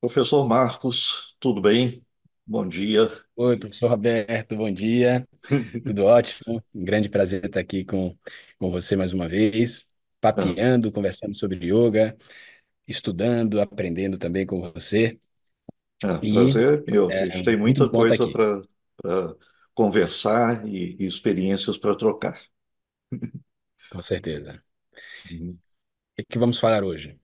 Professor Marcos, tudo bem? Bom dia. Oi, professor Roberto, bom dia. Tudo ótimo. Um grande prazer estar aqui com, com você mais uma vez, papeando, ah. conversando sobre yoga, estudando, aprendendo também com você. É, E prazer meu. A é gente tem muito muita bom estar coisa aqui. para conversar e, e experiências para trocar. Com certeza. Uhum. O que vamos falar hoje?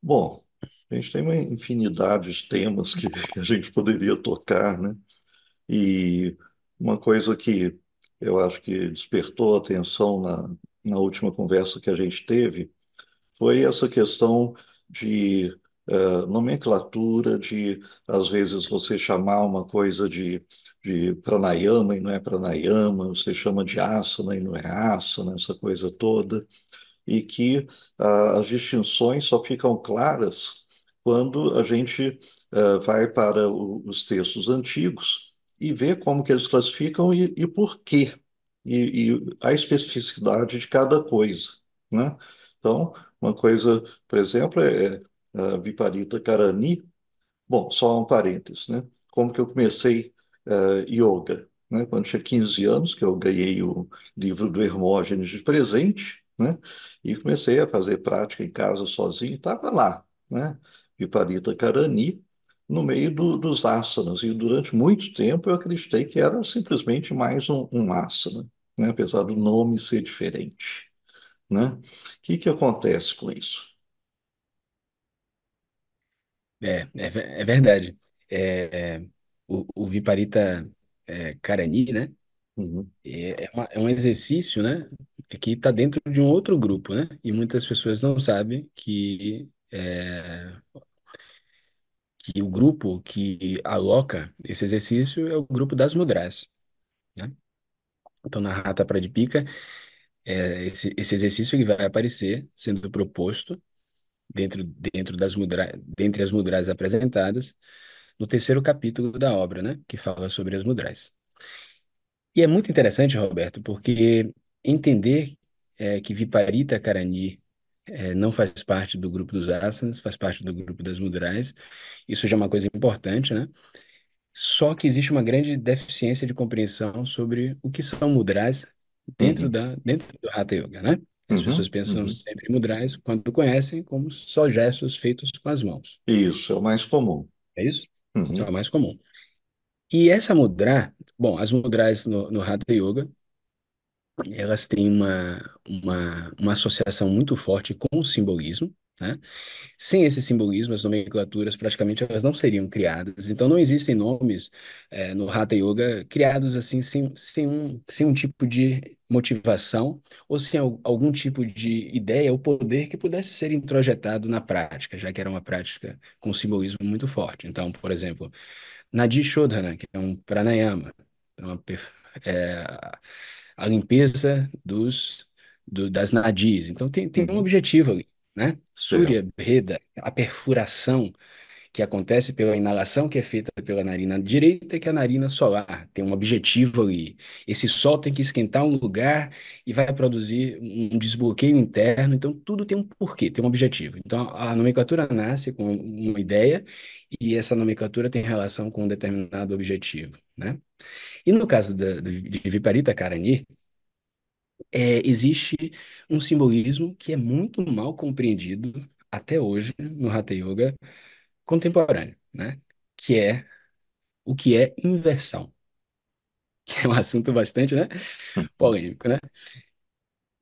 Bom, a gente tem uma infinidade de temas que a gente poderia tocar, né? E uma coisa que eu acho que despertou atenção na, na última conversa que a gente teve foi essa questão de uh, nomenclatura, de às vezes você chamar uma coisa de, de pranayama e não é pranayama, você chama de asana e não é asana, essa coisa toda, e que uh, as distinções só ficam claras quando a gente uh, vai para o, os textos antigos e vê como que eles classificam e, e por quê, e, e, a especificidade de cada coisa. Né? Então, uma coisa, por exemplo, é, é a Viparita Karani. Bom, só um parênteses, né? Como que eu comecei uh, yoga? Né? Quando tinha 15 anos, que eu ganhei o livro do Hermógenes de presente, né? E comecei a fazer prática em casa sozinho, estava lá, né? Viparita Karani, no meio do, dos asanas. E durante muito tempo eu acreditei que era simplesmente mais um, um asana, né? apesar do nome ser diferente. Né? O que, que acontece com isso? É, é, é verdade. É, é, o, o, Viparita é, Karani, né? Uhum. É, é, um exercício, né? É que está dentro de um outro grupo, né? E muitas pessoas não sabem que que o grupo que aloca esse exercício é o grupo das mudras. Né? Então, na rata Pradipika, é, esse, esse exercício ele vai aparecer sendo proposto dentro, dentro das mudras dentre as mudras apresentadas no terceiro capítulo da obra, né, que fala sobre as mudras. E é muito interessante, Roberto, porque entender é, que Viparita Karani é, não faz parte do grupo dos asanas, faz parte do grupo das mudurais. Isso já é uma coisa importante, né? Só que existe uma grande deficiência de compreensão sobre o que são mudras dentro, uhum. da, dentro do Hatha Yoga, né? As uhum, pessoas pensam uhum. sempre em mudras quando conhecem como só gestos feitos com as mãos. Isso, é o mais comum. É isso? Uhum. é o mais comum. E essa mudra, bom, as mudras no, no Hatha Yoga, elas têm uma, uma, uma associação muito forte com o simbolismo, né? Sem esse simbolismo, as nomenclaturas praticamente elas não seriam criadas. Então, não existem nomes é, no Hatha Yoga criados assim sem, sem, um, sem um tipo de motivação ou sem algum tipo de ideia ou poder que pudesse ser introjetado na prática, já que era uma prática com simbolismo muito forte. Então, por exemplo, Nadi Shodhana, que é um pranayama, é uma, é, a limpeza dos, do, das nadis. Então tem, tem um uhum. objetivo ali, né? Súria, Breda, a perfuração que acontece pela inalação que é feita pela narina direita, que é a narina solar. Tem um objetivo ali. Esse sol tem que esquentar um lugar e vai produzir um desbloqueio interno. Então, tudo tem um porquê, tem um objetivo. Então, a nomenclatura nasce com uma ideia e essa nomenclatura tem relação com um determinado objetivo, né? E no caso da, de Viparita Karani, é, existe um simbolismo que é muito mal compreendido até hoje no Hatha Yoga contemporâneo, né? Que é o que é inversão. Que é um assunto bastante, né? Polêmico, né?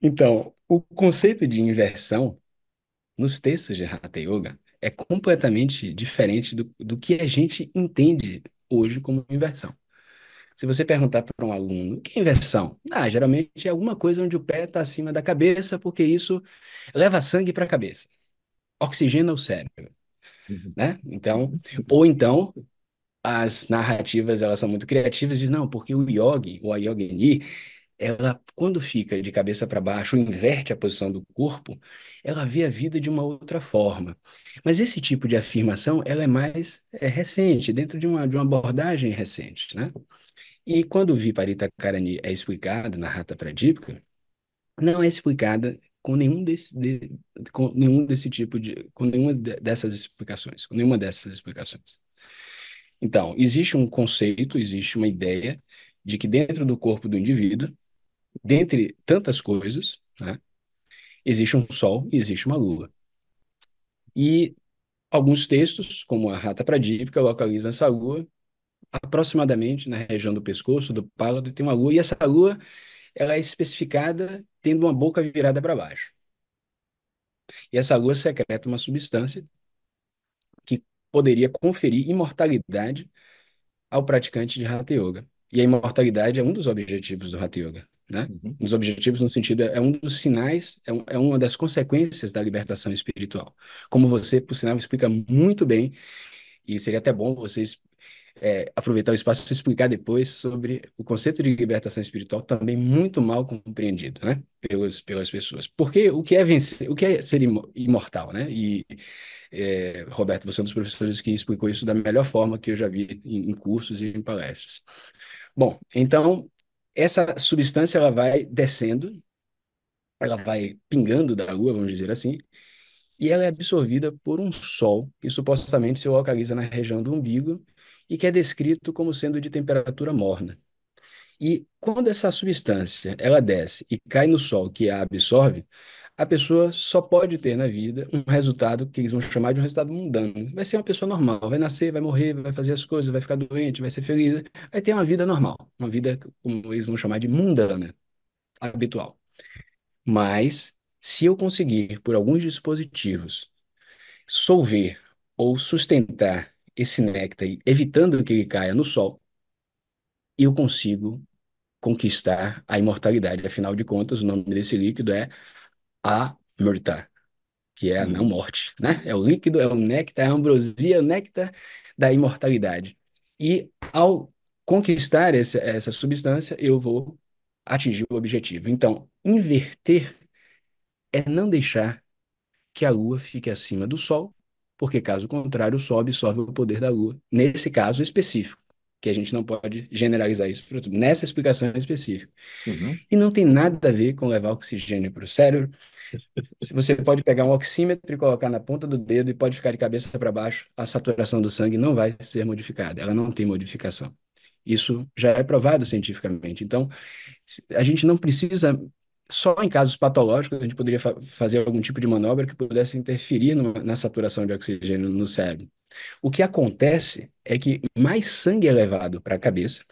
Então, o conceito de inversão nos textos de Hatha Yoga é completamente diferente do, do que a gente entende hoje como inversão. Se você perguntar para um aluno, o que é inversão? Ah, geralmente é alguma coisa onde o pé está acima da cabeça, porque isso leva sangue para a cabeça, oxigena o cérebro. Uhum. né? Então, ou então as narrativas elas são muito criativas, diz não, porque o yogi o a yogini, ela quando fica de cabeça para baixo, inverte a posição do corpo, ela vê a vida de uma outra forma. Mas esse tipo de afirmação, ela é mais é, recente, dentro de uma, de uma abordagem recente, né? E quando o Viparita Karani é explicado na Rata Pradipika, não é explicada com nenhum desse, de, com nenhum desse tipo de, com nenhuma dessas explicações, com nenhuma dessas explicações. Então, existe um conceito, existe uma ideia de que dentro do corpo do indivíduo, dentre tantas coisas, né, existe um sol e existe uma lua. E alguns textos, como a Rata Pradípica, localizam essa lua aproximadamente na região do pescoço, do pálado, tem uma lua, e essa lua ela é especificada tendo uma boca virada para baixo. E essa lua secreta é uma substância que poderia conferir imortalidade ao praticante de Hatha Yoga. E a imortalidade é um dos objetivos do Hatha Yoga. Né? Uhum. Um dos objetivos, no sentido, é um dos sinais, é, um, é uma das consequências da libertação espiritual. Como você, por sinal, explica muito bem, e seria até bom vocês é, aproveitar o espaço e explicar depois sobre o conceito de libertação espiritual, também muito mal compreendido né? pelas, pelas pessoas. Porque o que é vencer, o que é ser imortal, né? E é, Roberto, você é um dos professores que explicou isso da melhor forma que eu já vi em, em cursos e em palestras. Bom, então essa substância ela vai descendo, ela vai pingando da lua, vamos dizer assim, e ela é absorvida por um sol que supostamente se localiza na região do umbigo e que é descrito como sendo de temperatura morna. E quando essa substância ela desce e cai no sol que a absorve, a pessoa só pode ter na vida um resultado que eles vão chamar de um resultado mundano. Vai ser uma pessoa normal, vai nascer, vai morrer, vai fazer as coisas, vai ficar doente, vai ser feliz, vai ter uma vida normal, uma vida como eles vão chamar de mundana, habitual. Mas se eu conseguir por alguns dispositivos solver ou sustentar esse néctar, evitando que ele caia no sol, eu consigo conquistar a imortalidade. Afinal de contas, o nome desse líquido é a mortar, que é a não uhum. morte, né? É o líquido, é o néctar, é a ambrosia, é o néctar da imortalidade. E ao conquistar essa substância, eu vou atingir o objetivo. Então, inverter é não deixar que a lua fique acima do sol porque caso contrário, o Sol absorve o poder da Lua, nesse caso específico, que a gente não pode generalizar isso para tudo, nessa explicação específica. Uhum. E não tem nada a ver com levar oxigênio para o cérebro. Você pode pegar um oxímetro e colocar na ponta do dedo e pode ficar de cabeça para baixo, a saturação do sangue não vai ser modificada, ela não tem modificação. Isso já é provado cientificamente. Então, a gente não precisa só em casos patológicos a gente poderia fa fazer algum tipo de manobra que pudesse interferir no, na saturação de oxigênio no cérebro. O que acontece é que mais sangue é levado para a cabeça,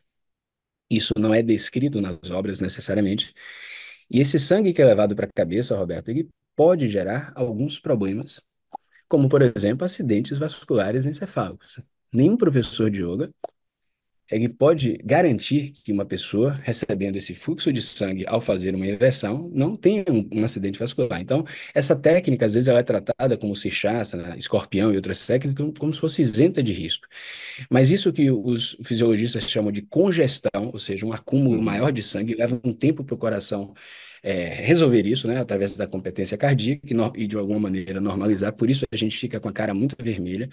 isso não é descrito nas obras necessariamente, e esse sangue que é levado para a cabeça, Roberto, ele pode gerar alguns problemas, como, por exemplo, acidentes vasculares encefálicos. Nenhum professor de yoga ele é pode garantir que uma pessoa recebendo esse fluxo de sangue ao fazer uma inversão não tenha um, um acidente vascular. Então, essa técnica, às vezes, ela é tratada como Shishasana, escorpião e outras técnicas, como se fosse isenta de risco. Mas isso que os fisiologistas chamam de congestão, ou seja, um acúmulo uhum. maior de sangue, leva um tempo para o coração é, resolver isso, né, através da competência cardíaca e, no, e de alguma maneira normalizar, por isso a gente fica com a cara muito vermelha,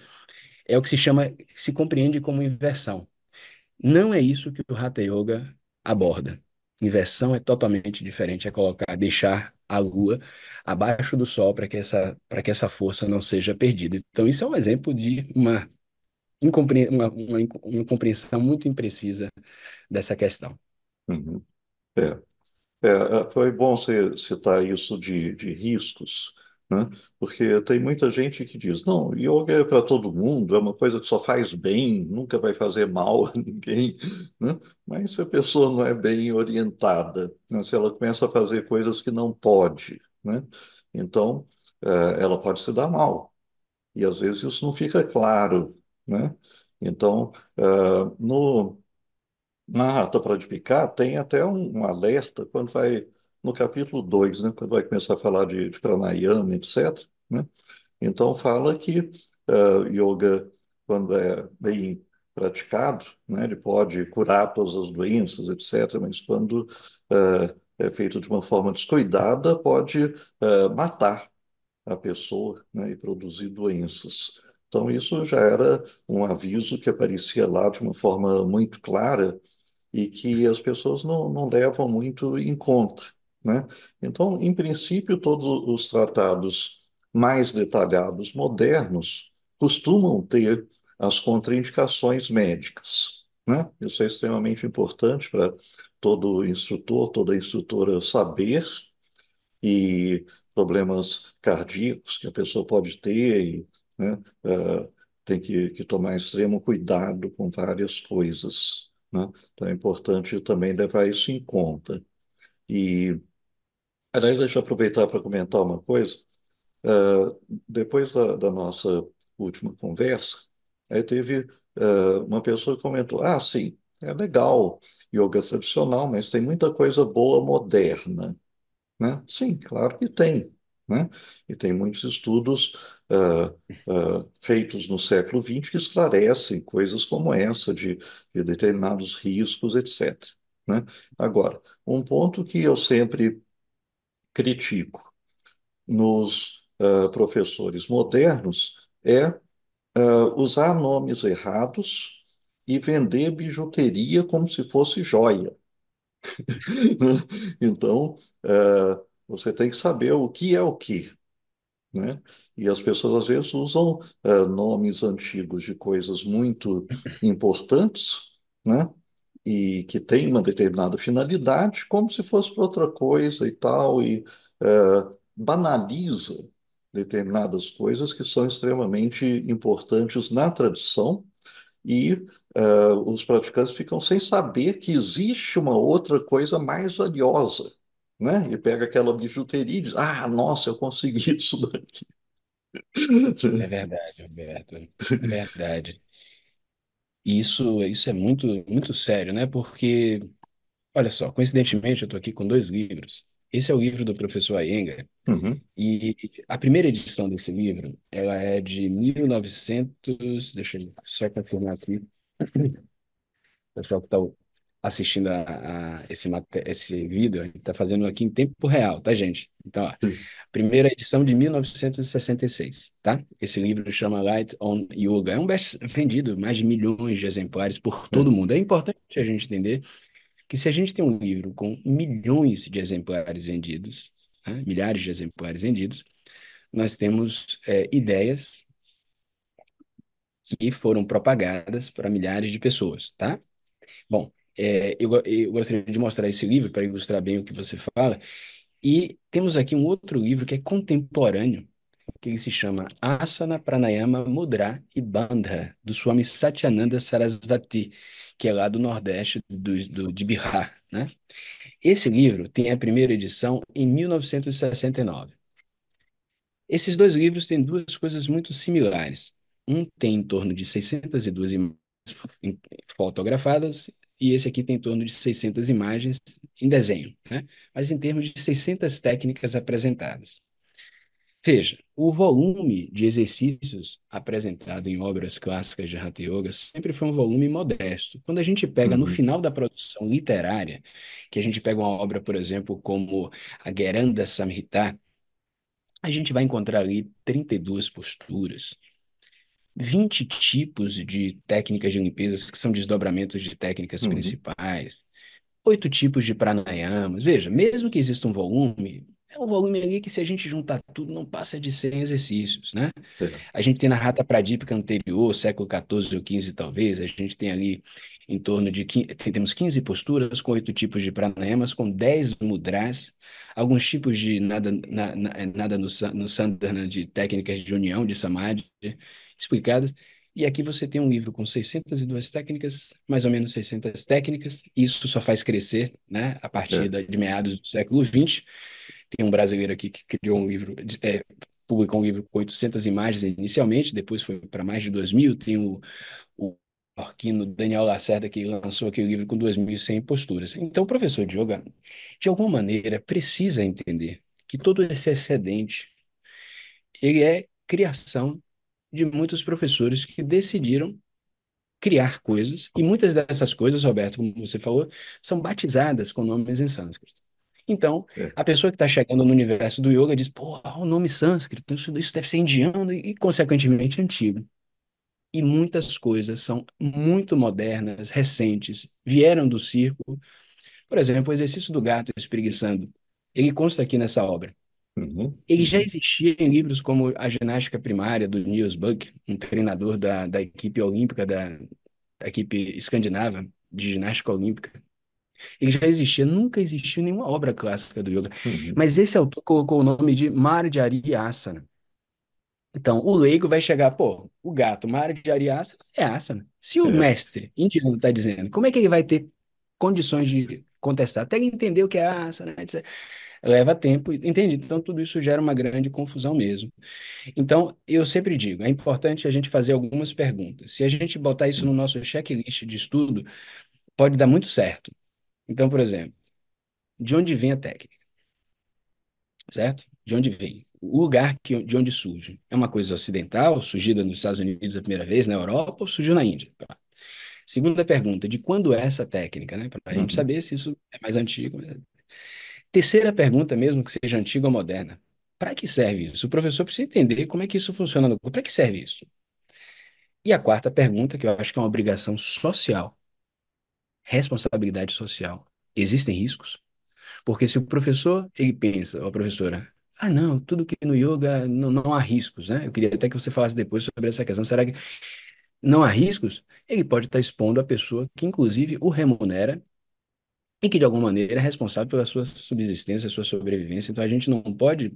é o que se chama, se compreende como inversão. Não é isso que o Hatha Yoga aborda. Inversão é totalmente diferente, é colocar, deixar a lua abaixo do sol para que essa para que essa força não seja perdida. Então isso é um exemplo de uma incompre... uma, uma, uma compreensão muito imprecisa dessa questão. Uhum. É. é. É, foi bom você citar isso de, de riscos, né? Porque tem muita gente que diz: não, yoga é para todo mundo, é uma coisa que só faz bem, nunca vai fazer mal a ninguém. Né? Mas se a pessoa não é bem orientada, né? se ela começa a fazer coisas que não pode, né? então eh, ela pode se dar mal. E às vezes isso não fica claro. Né? Então, eh, no, na Rata picar tem até um, um alerta quando vai no capítulo 2, né, quando vai começar a falar de, de pranayama, etc., né, então fala que uh, yoga, quando é bem praticado, né, ele pode curar todas as doenças, etc., mas quando uh, é feito de uma forma descuidada, pode uh, matar a pessoa né, e produzir doenças. Então, isso já era um aviso que aparecia lá de uma forma muito clara e que as pessoas não, não levam muito em conta. Né? Então, em princípio, todos os tratados mais detalhados, modernos, costumam ter as contraindicações médicas. Né? Isso é extremamente importante para todo instrutor, toda instrutora saber e problemas cardíacos que a pessoa pode ter, e, né, uh, tem que, que, tomar extremo cuidado com várias coisas. Né? Então é importante também levar isso em conta. E Aliás, deixa eu aproveitar para comentar uma coisa. Uh, depois da, da, nossa última conversa, aí teve uh, uma pessoa que comentou: ah, sim, é legal yoga tradicional, mas tem muita coisa boa moderna. Né? Sim, claro que tem. Né? E tem muitos estudos uh, uh, feitos no século XX que esclarecem coisas como essa, de, de determinados riscos, etc. Né? Agora, um ponto que eu sempre critico nos uh, professores modernos é uh, usar nomes errados e vender bijuteria como se fosse joia. Né? então, uh, você tem que saber o que é o que. Né? E as pessoas às vezes usam nomes antigos de coisas muito importantes, né? e que tem uma determinada finalidade, como se fosse para outra coisa e tal, e é, banaliza determinadas coisas que são extremamente importantes na tradição e é, os praticantes ficam sem saber que existe uma outra coisa mais valiosa, né? E pega aquela bijuteria e diz, ah, nossa, eu consegui isso daqui. É verdade, Roberto, é verdade. E isso, isso é muito, muito sério, né? Porque, olha só, coincidentemente eu estou aqui com dois livros. Esse é o livro do professor Ayenga, Uhum. e a primeira edição desse livro, ela é de 1900, deixa eu só confirmar aqui, o pessoal que está assistindo a, a esse, esse vídeo, está fazendo aqui em tempo real, tá, gente? Então, ó, Sim. Primeira edição de 1966, tá? Esse livro chama Light on Yoga. É um best vendido, mais de milhões de exemplares por é. todo mundo. É importante a gente entender que se a gente tem um livro com milhões de exemplares vendidos, né? milhares de exemplares vendidos, nós temos é, ideias que foram propagadas para milhares de pessoas, tá? Bom, é, eu, eu gostaria de mostrar esse livro para ilustrar bem o que você fala. E temos aqui um outro livro que é contemporâneo, que se chama Asana Pranayama Mudra e Bandha, do Swami Satyananda Sarasvati, que é lá do Nordeste do, do, de Bihar. Né? Esse livro tem a primeira edição em 1969. Esses dois livros têm duas coisas muito similares. Um tem em torno de 602 imagens fotografadas e esse aqui tem em torno de 600 imagens em desenho, né? mas em termos de 600 técnicas apresentadas. Veja, o volume de exercícios apresentado em obras clássicas de Hatha Yoga sempre foi um volume modesto. Quando a gente pega uhum. no final da produção literária, que a gente pega uma obra, por exemplo, como a Geranda Samhita, a gente vai encontrar ali 32 posturas, 20 tipos de técnicas de limpeza, que são desdobramentos de técnicas uhum. principais, oito tipos de pranayamas. Veja, mesmo que exista um volume, é um volume ali que se a gente juntar tudo não passa de 100 exercícios, né? É. A gente tem na Rata Pradípica anterior, século 14 ou 15, talvez, a gente tem ali em torno de 15, temos 15 posturas com oito tipos de pranayamas, com 10 mudras, alguns tipos de nada, na, na, nada no, no de técnicas de união, de samadhi, explicadas. E aqui você tem um livro com 602 técnicas, mais ou menos 600 técnicas. Isso só faz crescer, né? A partir é. de meados do século XX. Tem um brasileiro aqui que criou um livro, é, publicou um livro com 800 imagens inicialmente, depois foi para mais de 2 mil. Tem o, o Orquino Daniel Lacerda, que lançou aquele livro com 2.100 posturas. Então, o professor de yoga, de alguma maneira, precisa entender que todo esse excedente ele é criação de muitos professores que decidiram criar coisas, e muitas dessas coisas, Roberto, como você falou, são batizadas com nomes em sânscrito. Então, é. a pessoa que está chegando no universo do yoga diz, pô, o nome sânscrito, isso, isso deve ser indiano e, consequentemente, antigo. E muitas coisas são muito modernas, recentes, vieram do circo. Por exemplo, o exercício do gato espreguiçando, ele consta aqui nessa obra. Uhum, ele já uhum. existia em livros como A Ginástica Primária, do Niels Buck, um treinador da, da equipe olímpica, da, da equipe escandinava de ginástica olímpica. Ele já existia, nunca existiu nenhuma obra clássica do yoga. Uhum. Mas esse autor colocou o nome de Marjaryasana. Então, o leigo vai chegar, pô, o gato Marjaryasana é asana. Se o é. mestre indiano está dizendo, como é que ele vai ter condições de contestar? Até ele entender o que é asana, etc leva tempo, entende? Então, tudo isso gera uma grande confusão mesmo. Então, eu sempre digo, é importante a gente fazer algumas perguntas. Se a gente botar isso no nosso checklist de estudo, pode dar muito certo. Então, por exemplo, de onde vem a técnica? Certo? De onde vem? O lugar que, de onde surge. É uma coisa ocidental, surgida nos Estados Unidos a primeira vez, na Europa, ou surgiu na Índia? Tá. Segunda pergunta, de quando é essa técnica, né? Para a uhum. gente saber se isso é mais antigo. Né? Terceira pergunta, mesmo que seja antiga ou moderna: para que serve isso? O professor precisa entender como é que isso funciona no Para que serve isso? E a quarta pergunta, que eu acho que é uma obrigação social, responsabilidade social: existem riscos? Porque se o professor ele pensa, ou a professora, ah, não, tudo que no yoga não, não há riscos, né? Eu queria até que você falasse depois sobre essa questão. Será que não há riscos? Ele pode estar expondo a pessoa que, inclusive, o remunera e que de alguma maneira é responsável pela sua subsistência, sua sobrevivência. Então a gente não pode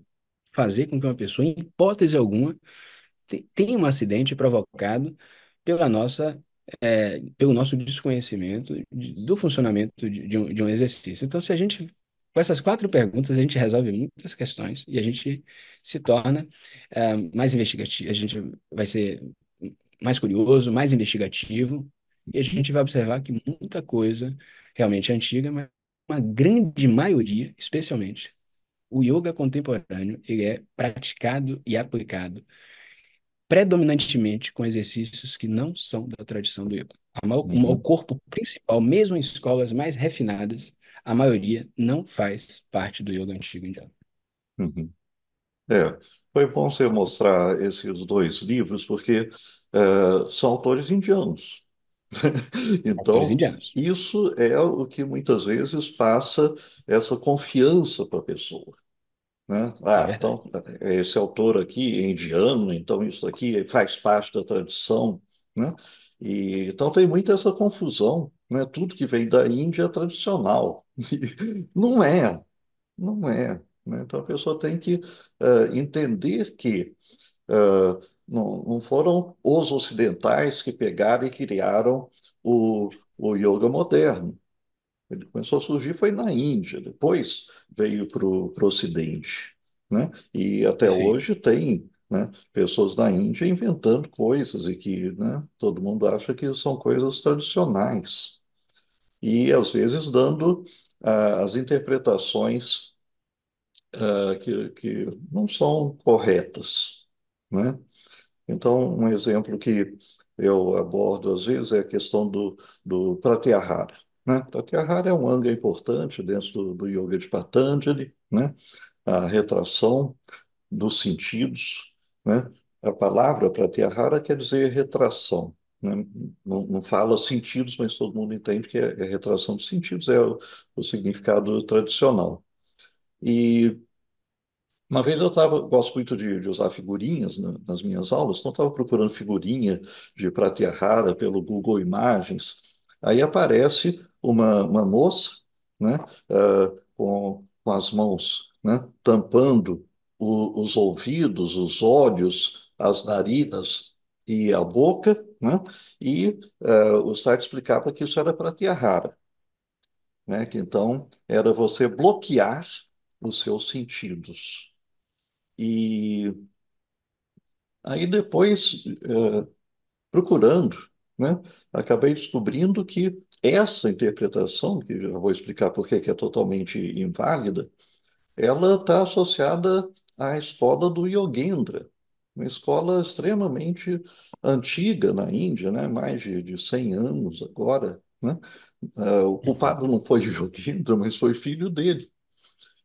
fazer com que uma pessoa, em hipótese alguma, tenha um acidente provocado pela nossa é, pelo nosso desconhecimento de, do funcionamento de, de, um, de, um, exercício. Então, se a gente, com essas quatro perguntas, a gente resolve muitas questões e a gente se torna é, mais investigativo, a gente vai ser mais curioso, mais investigativo, e a gente vai observar que muita coisa realmente antiga, mas uma grande maioria, especialmente, o yoga contemporâneo, ele é praticado e aplicado predominantemente com exercícios que não são da tradição do yoga. Maior, uhum. O corpo principal, mesmo em escolas mais refinadas, a maioria não faz parte do yoga antigo indiano. Uhum. É, foi bom você mostrar esses dois livros, porque eh, são autores indianos. então, isso é o que muitas vezes passa essa confiança para a pessoa. Né? Ah, é então, é, esse autor aqui é indiano, então isso aqui faz parte da tradição. Né? E, então, tem muita essa confusão. Né? Tudo que vem da Índia é tradicional. não é, não é. Né? Então, a pessoa tem que uh, entender que uh, não, não foram os ocidentais que pegaram e criaram o, o yoga moderno. Ele começou a surgir foi na Índia, depois veio para o Ocidente. Né? E até Sim. hoje tem né, pessoas na Índia inventando coisas e que né, todo mundo acha que são coisas tradicionais. E às vezes dando as interpretações ah, que, que não são corretas. Né? Então, um exemplo que eu abordo às vezes é a questão do, do Pratyahara. Né? Pratyahara é um anga importante dentro do, do Yoga de Patanjali, né? a retração dos sentidos. Né? A palavra Pratyahara quer dizer retração. Né? Não, não, fala sentidos, mas todo mundo entende que é, é retração dos sentidos, é o, o significado tradicional. E uma vez eu gosto muito de, de usar figurinhas na, nas minhas aulas, então estava procurando figurinha de prateia rara pelo Google Imagens. Aí aparece uma, uma moça né, uh, com, com as mãos né, tampando o, os ouvidos, os olhos, as narinas e a boca, né, e uh, o site explicava que isso era prateia rara. Né, que então era você bloquear os seus sentidos. E aí depois, é, procurando, né, acabei descobrindo que essa interpretação, que eu vou explicar por que é totalmente inválida, ela está associada à escola do Yogendra, uma escola extremamente antiga na Índia, né, mais de, de 100 anos agora. Né? Uh, o culpado não foi Yogendra, mas foi filho dele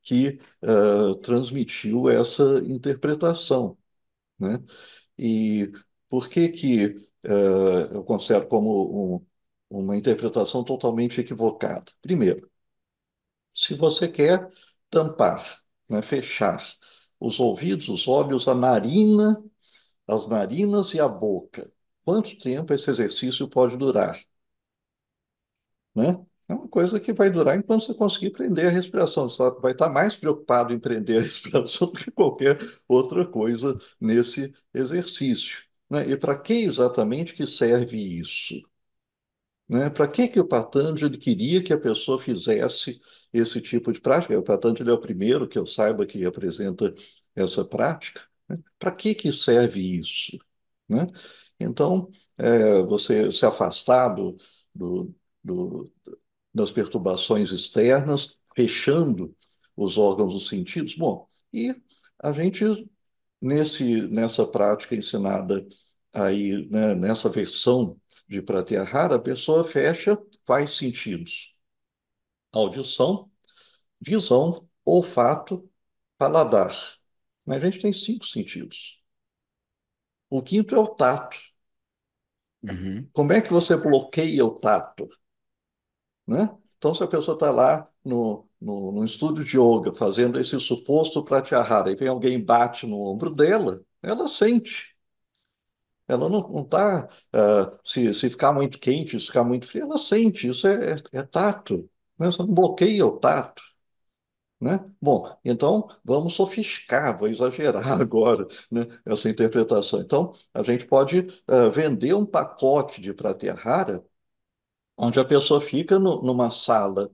que uh, transmitiu essa interpretação. Né? E por que que uh, eu considero como um, uma interpretação totalmente equivocada? Primeiro, se você quer tampar, né, fechar os ouvidos, os olhos, a narina, as narinas e a boca, quanto tempo esse exercício pode durar? Né? É uma coisa que vai durar enquanto você conseguir prender a respiração. Você vai estar mais preocupado em prender a respiração do que qualquer outra coisa nesse exercício. Né? E para que exatamente que serve isso? Né? Para que, que o Patanjali queria que a pessoa fizesse esse tipo de prática? O Patanjali é o primeiro que eu saiba que apresenta essa prática. Né? Para que, que serve isso? Né? Então, é, você se afastar do, do, do nas perturbações externas, fechando os órgãos dos sentidos. Bom, e a gente, nesse, nessa prática ensinada aí, né, nessa versão de rara a pessoa fecha quais sentidos? Audição, visão, olfato, paladar. Mas a gente tem cinco sentidos. O quinto é o tato. Uhum. Como é que você bloqueia o tato? Né? Então, se a pessoa está lá no, no, no, estúdio de yoga, fazendo esse suposto pratyahara, e vem alguém e bate no ombro dela, ela sente. Ela não está. Uh, eh, se, se ficar muito quente, se ficar muito frio, ela sente. Isso é, é, é tato. Né? Você não é bloqueia o tato. Né? Bom, então vamos sofisticar, vou exagerar agora né, essa interpretação. Então, a gente pode uh, vender um pacote de Pratyahara onde a pessoa fica no, numa sala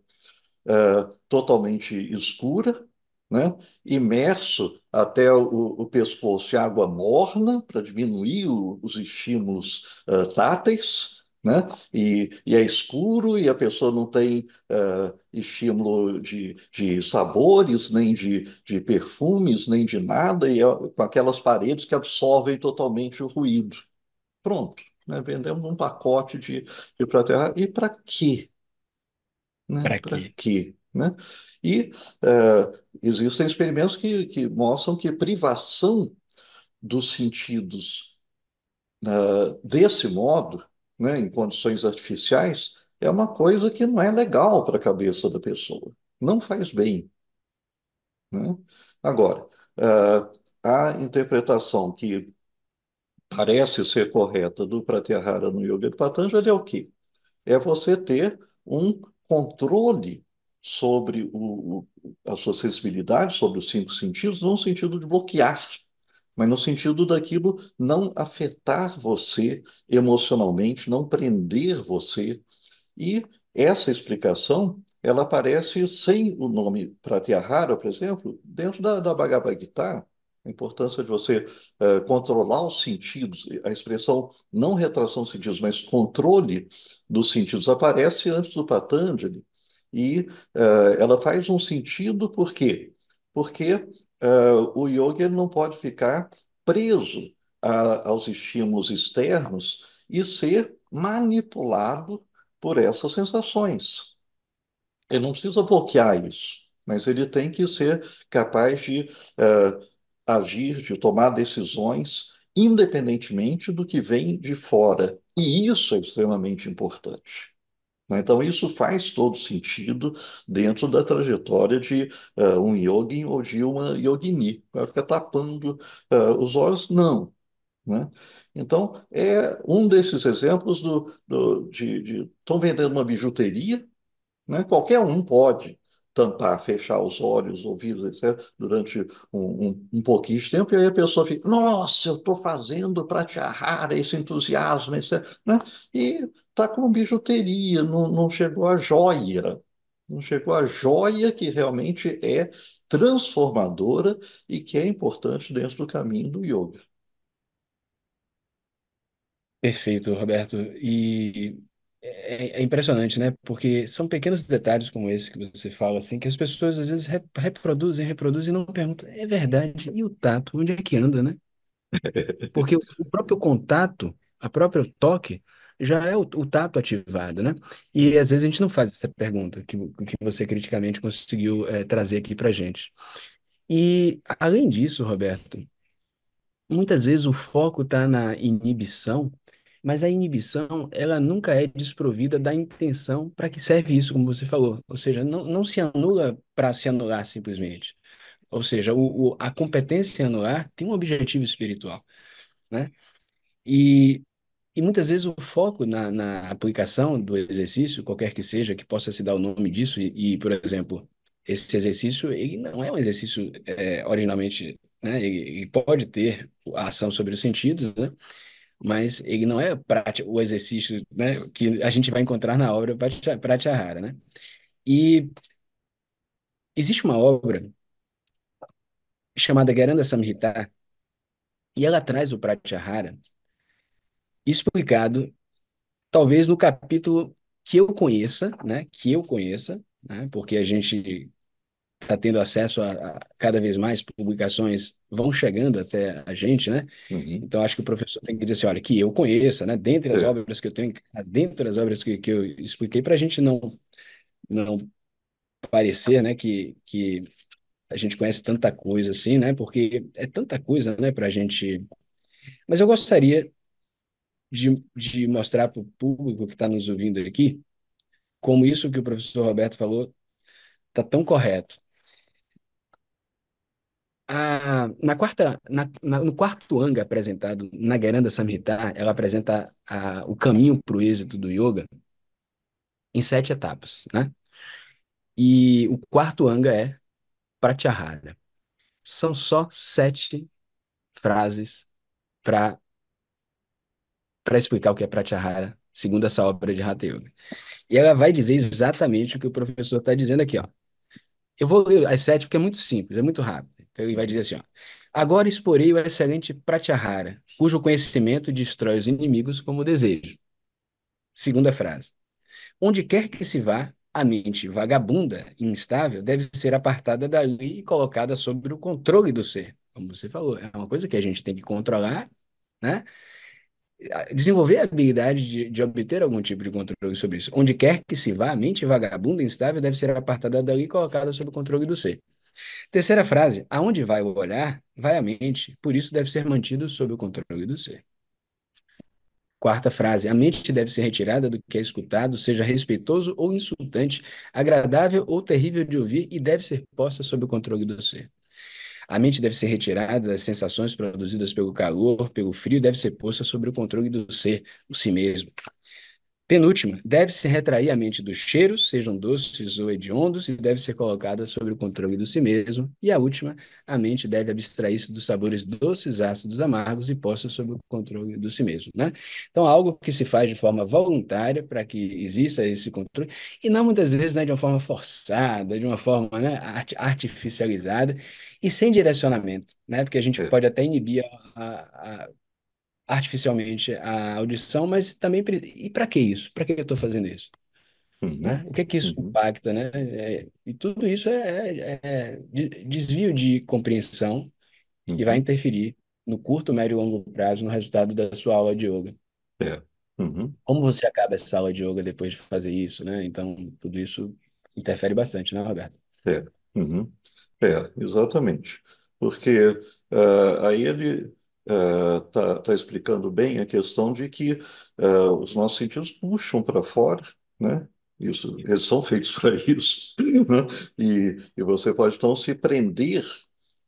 uh, totalmente escura, né? imerso até o, o pescoço em água morna, para diminuir o, os estímulos uh, táteis, né? E, e, é escuro e a pessoa não tem uh, estímulo de, de, sabores, nem de, de, perfumes, nem de nada, e é com aquelas paredes que absorvem totalmente o ruído. Pronto. Né? Vendemos um pacote de, de proteína. E para quê? Né? Para quê? quê? Né? E uh, existem experimentos que, que mostram que privação dos sentidos uh, desse modo, né, em condições artificiais, é uma coisa que não é legal para a cabeça da pessoa. Não faz bem. Né? Agora, uh, a interpretação que parece ser correta do Pratyahara no Yoga de Patanjali é o quê? É você ter um controle sobre o, a sua sensibilidade, sobre os cinco sentidos, não no sentido de bloquear, mas no sentido daquilo não afetar você emocionalmente, não prender você. E essa explicação ela aparece sem o nome Pratyahara, por exemplo, dentro da, da Bhagavad Gita, a importância de você é, controlar os sentidos. A expressão não retração dos sentidos, mas controle dos sentidos aparece antes do Patanjali e é, ela faz um sentido por quê? Porque é, o yoga não pode ficar preso a, aos estímulos externos e ser manipulado por essas sensações. Ele não precisa bloquear isso, mas ele tem que ser capaz de agir, de tomar decisões, independentemente do que vem de fora. E isso é extremamente importante. Né? Então, isso faz todo sentido dentro da trajetória de uh, um yogin ou de uma yogini. Vai ficar tapando uh, os olhos? Não. Né? Então, é um desses exemplos do, do de estão vendendo uma bijuteria, né? qualquer um pode tampar, fechar os olhos, ouvidos, etc., durante um, um, um pouquinho de tempo, e aí a pessoa fica, nossa, eu estou fazendo para te arrar esse entusiasmo, etc., né? e está com bijuteria, não, não chegou a joia, não chegou a joia que realmente é transformadora e que é importante dentro do caminho do yoga. Perfeito, Roberto. E é, é, é, impressionante, né? Porque são pequenos detalhes como esse que você fala, assim, que as pessoas às vezes reproduzem, reproduzem e não perguntam, é verdade, e o tato, onde é que anda, né? Porque o próprio contato, a própria toque, já é o, o, tato ativado, né? E às vezes a gente não faz essa pergunta que, que você criticamente conseguiu é, trazer aqui para gente. E além disso, Roberto, muitas vezes o foco está na inibição mas a inibição, ela nunca é desprovida da intenção para que serve isso, como você falou. Ou seja, não, não se anula para se anular simplesmente. Ou seja, o, o, a competência anular tem um objetivo espiritual, né? E, e muitas vezes o foco na, na aplicação do exercício, qualquer que seja, que possa se dar o nome disso, e, e por exemplo, esse exercício, ele não é um exercício é, originalmente, né? Ele, ele pode ter a ação sobre os sentidos, né? mas ele não é o exercício né, que a gente vai encontrar na obra Pratyahara, né? E existe uma obra chamada Garanda Samhita, e ela traz o Pratyahara explicado, talvez no capítulo que eu conheça, né? Que eu conheça, né? Porque a gente está tendo acesso a, a, cada vez mais publicações vão chegando até a gente, né? Uhum. Então acho que o professor tem que dizer assim, olha, que eu conheça, né? Dentre as é. obras que eu tenho, dentro das obras que, que eu expliquei, para a gente não, não parecer, né, que, que a gente conhece tanta coisa assim, né? Porque é tanta coisa, né, para a gente. Mas eu gostaria de, de mostrar para o público que está nos ouvindo aqui como isso que o professor Roberto falou está tão correto na quarta, na, na, no quarto anga é apresentado na Garanda Samhita, ela apresenta a, o caminho para o êxito do yoga em sete etapas, né? E o quarto anga é Pratyahara. São só sete frases para para explicar o que é Pratyahara, segundo essa obra de Hatha Yoga. E ela vai dizer exatamente o que o professor está dizendo aqui, ó. Eu vou ler as sete porque é muito simples, é muito rápido. Então ele vai dizer assim, ó, Agora exporei o excelente Pratyahara, cujo conhecimento destrói os inimigos como desejo. Segunda frase. Onde quer que se vá, a mente vagabunda e instável deve ser apartada dali e colocada sob o controle do ser. Como você falou, é uma coisa que a gente tem que controlar, né? Desenvolver a habilidade de, de obter algum tipo de controle sobre isso. Onde quer que se vá, a mente vagabunda e instável deve ser apartada dali e colocada sob o controle do ser. Terceira frase: aonde vai o olhar, vai a mente, por isso deve ser mantido sob o controle do ser. Quarta frase: a mente deve ser retirada do que é escutado, seja respeitoso ou insultante, agradável ou terrível de ouvir, e deve ser posta sob o controle do ser. A mente deve ser retirada das sensações produzidas pelo calor, pelo frio, deve ser posta sob o controle do ser, o si mesmo. Penúltima, deve-se retrair a mente dos cheiros, sejam doces ou hediondos, e deve ser colocada sob o controle do si mesmo. E a última, a mente deve abstrair-se dos sabores doces, ácidos, amargos e posta sob o controle do si mesmo, né? Então, algo que se faz de forma voluntária para que exista esse controle, e não muitas vezes né, de uma forma forçada, de uma forma né, artificializada e sem direcionamento, né? Porque a gente é. pode até inibir a, a, a artificialmente a audição, mas também e para que isso? Para que eu estou fazendo isso? Né? Uhum. Né? O que é que isso uhum. impacta, né? É, e tudo isso é, é, é desvio de compreensão uhum. que vai uhum. interferir no curto, médio e longo prazo no resultado da sua aula de yoga. É. Uhum. Como você acaba essa aula de yoga depois de fazer isso, né? Então, tudo isso interfere bastante, né, Roberto? É, uhum. é exatamente. Porque uh, aí ele está eh, tá explicando bem a questão de que eh, os nossos sentidos puxam para fora, né? Isso, eles são feitos para isso. Né? E, e você pode então se prender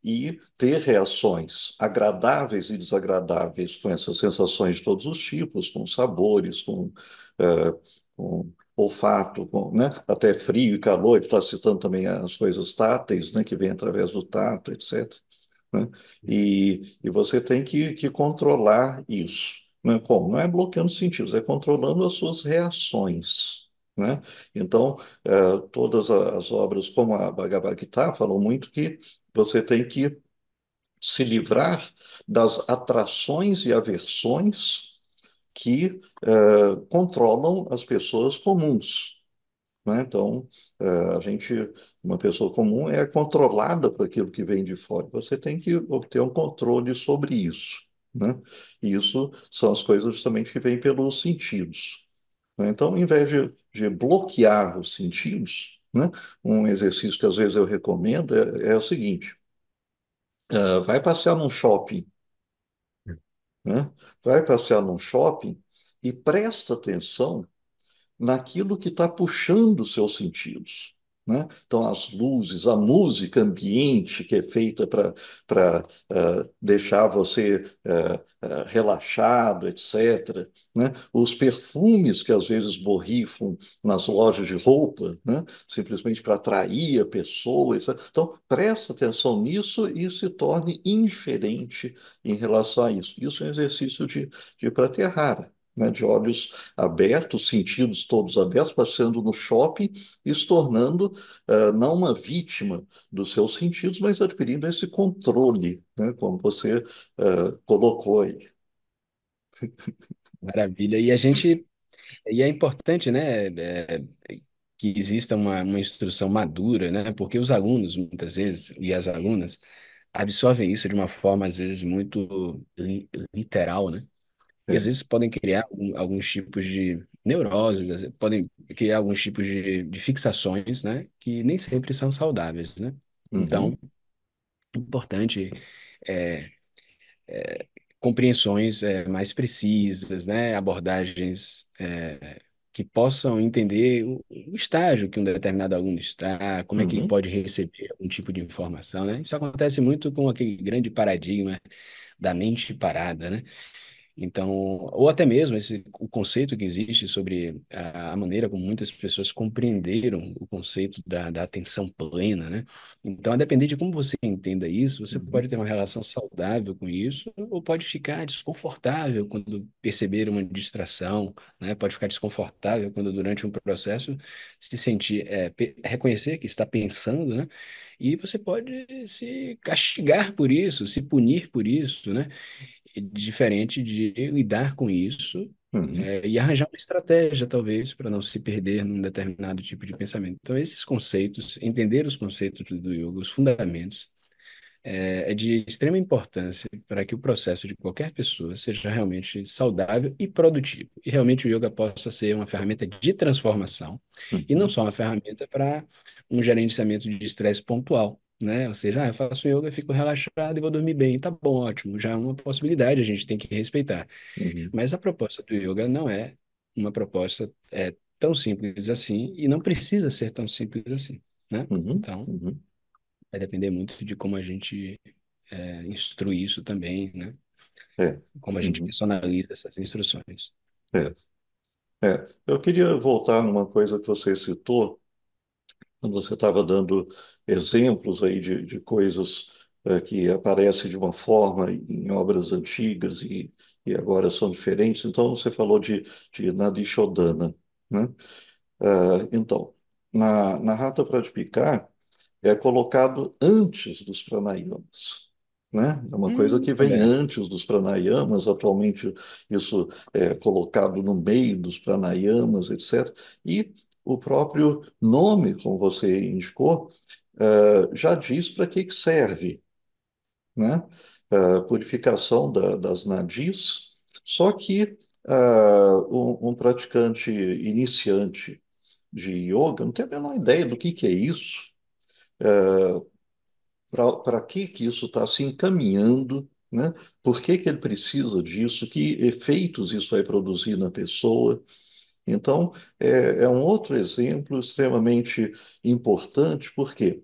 e ter reações agradáveis e desagradáveis com essas sensações de todos os tipos, com sabores, com, eh, com olfato, com, né? até frio e calor, está citando também as coisas táteis, né? que vem através do tato, etc. Né? E, e você tem que, que controlar isso. Né? Como? Não é bloqueando sentidos, é controlando as suas reações. Né? Então, eh, todas as obras, como a Bhagavad Gita, falam muito que você tem que se livrar das atrações e aversões que eh, controlam as pessoas comuns. Né? Então, eh, a gente, uma pessoa comum, é controlada por aquilo que vem de fora. Você tem que obter um controle sobre isso. Né? E isso são as coisas justamente que vêm pelos sentidos. Né? Então, em vez de, de bloquear os sentidos, né? um exercício que às vezes eu recomendo é, é o seguinte: uh, vai passear num shopping. Né? Vai passear num shopping e presta atenção naquilo que está puxando seus sentidos. Né? Então, as luzes, a música ambiente que é feita para uh, eh, deixar você uh, uh, relaxado, etc. Né? Os perfumes que às vezes borrifam nas lojas de roupa, né? simplesmente para atrair a pessoa. Etc. Então, preste atenção nisso e se torne indiferente em relação a isso. Isso é um exercício de, de Pratyahara né, de olhos abertos, sentidos todos abertos, passeando no shopping e se tornando uh, não uma vítima dos seus sentidos, mas adquirindo esse controle, né, como você uh, colocou aí. Maravilha. E a gente. E é importante, né? É, que exista uma, uma instrução madura, né? Porque os alunos, muitas vezes, e as alunas, absorvem isso de uma forma, às vezes, muito li, literal, né? E às é. vezes podem criar alguns tipos de neuroses, podem criar alguns tipos de, de fixações, né? Que nem sempre são saudáveis, né? Então, uhum. importante é, é, compreensões é, mais precisas, né? Abordagens é, que possam entender o, o estágio que um determinado aluno está, como é que ele Uhum. pode receber algum tipo de informação, né? Isso acontece muito com aquele grande paradigma da mente parada, né? Então, ou até mesmo esse, o conceito que existe sobre a, a maneira como muitas pessoas compreenderam o conceito da, da, atenção plena, né? Então, a depender de como você entenda isso, você uhum. pode ter uma relação saudável com isso, ou pode ficar desconfortável quando perceber uma distração, né? Pode ficar desconfortável quando durante um processo se sentir, é, reconhecer que está pensando, né? E você pode se castigar por isso, se punir por isso, né? diferente de lidar com isso uhum. é, e arranjar uma estratégia, talvez, para não se perder num determinado tipo de pensamento. Então, esses conceitos, entender os conceitos do yoga, os fundamentos, é, é de extrema importância para que o processo de qualquer pessoa seja realmente saudável e produtivo. E realmente o yoga possa ser uma ferramenta de transformação uhum. e não uhum. só uma ferramenta para um gerenciamento de estresse pontual, né? Ou seja, ah, eu faço yoga, fico relaxado e vou dormir bem. Tá bom, ótimo, já é uma possibilidade, a gente tem que respeitar. Uhum. Mas a proposta do yoga não é uma proposta é, tão simples assim e não precisa ser tão simples assim, né? Uhum, então, uhum. vai depender muito de como a gente é, instrui isso também, né? É. Como a gente uhum. personaliza essas instruções. É, é. Eu queria voltar numa coisa que você citou, quando você estava dando exemplos aí de, de coisas é, que aparecem de uma forma em obras antigas e, e agora são diferentes. Então, você falou de, de nadishodana Né? Eh, então, na, na Rata Pradipika é colocado antes dos pranayamas. Né? É uma hum, coisa que vem é. antes dos pranayamas, atualmente isso é colocado no meio dos pranayamas, etc. E o próprio nome, como você indicou, eh, já diz para que, que serve. Né? Eh, purificação da, das nadis, só que uh, um, um, praticante iniciante de yoga não tem a menor ideia do que, que é isso, para que, que isso está se encaminhando, né? por que, que ele precisa disso, que efeitos isso vai produzir na pessoa. Então, é, é um outro exemplo extremamente importante, por quê?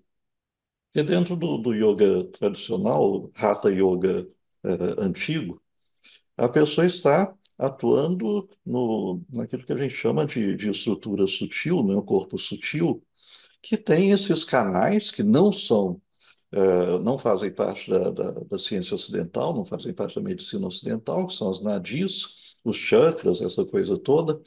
Porque dentro do, do yoga tradicional, Hatha Yoga é, antigo, a pessoa está atuando no, naquilo que a gente chama de, de estrutura sutil, né, o corpo sutil, que tem esses canais que não são, é, não fazem parte da, da, da, ciência ocidental, não fazem parte da medicina ocidental, que são as nadis, os chakras, essa coisa toda,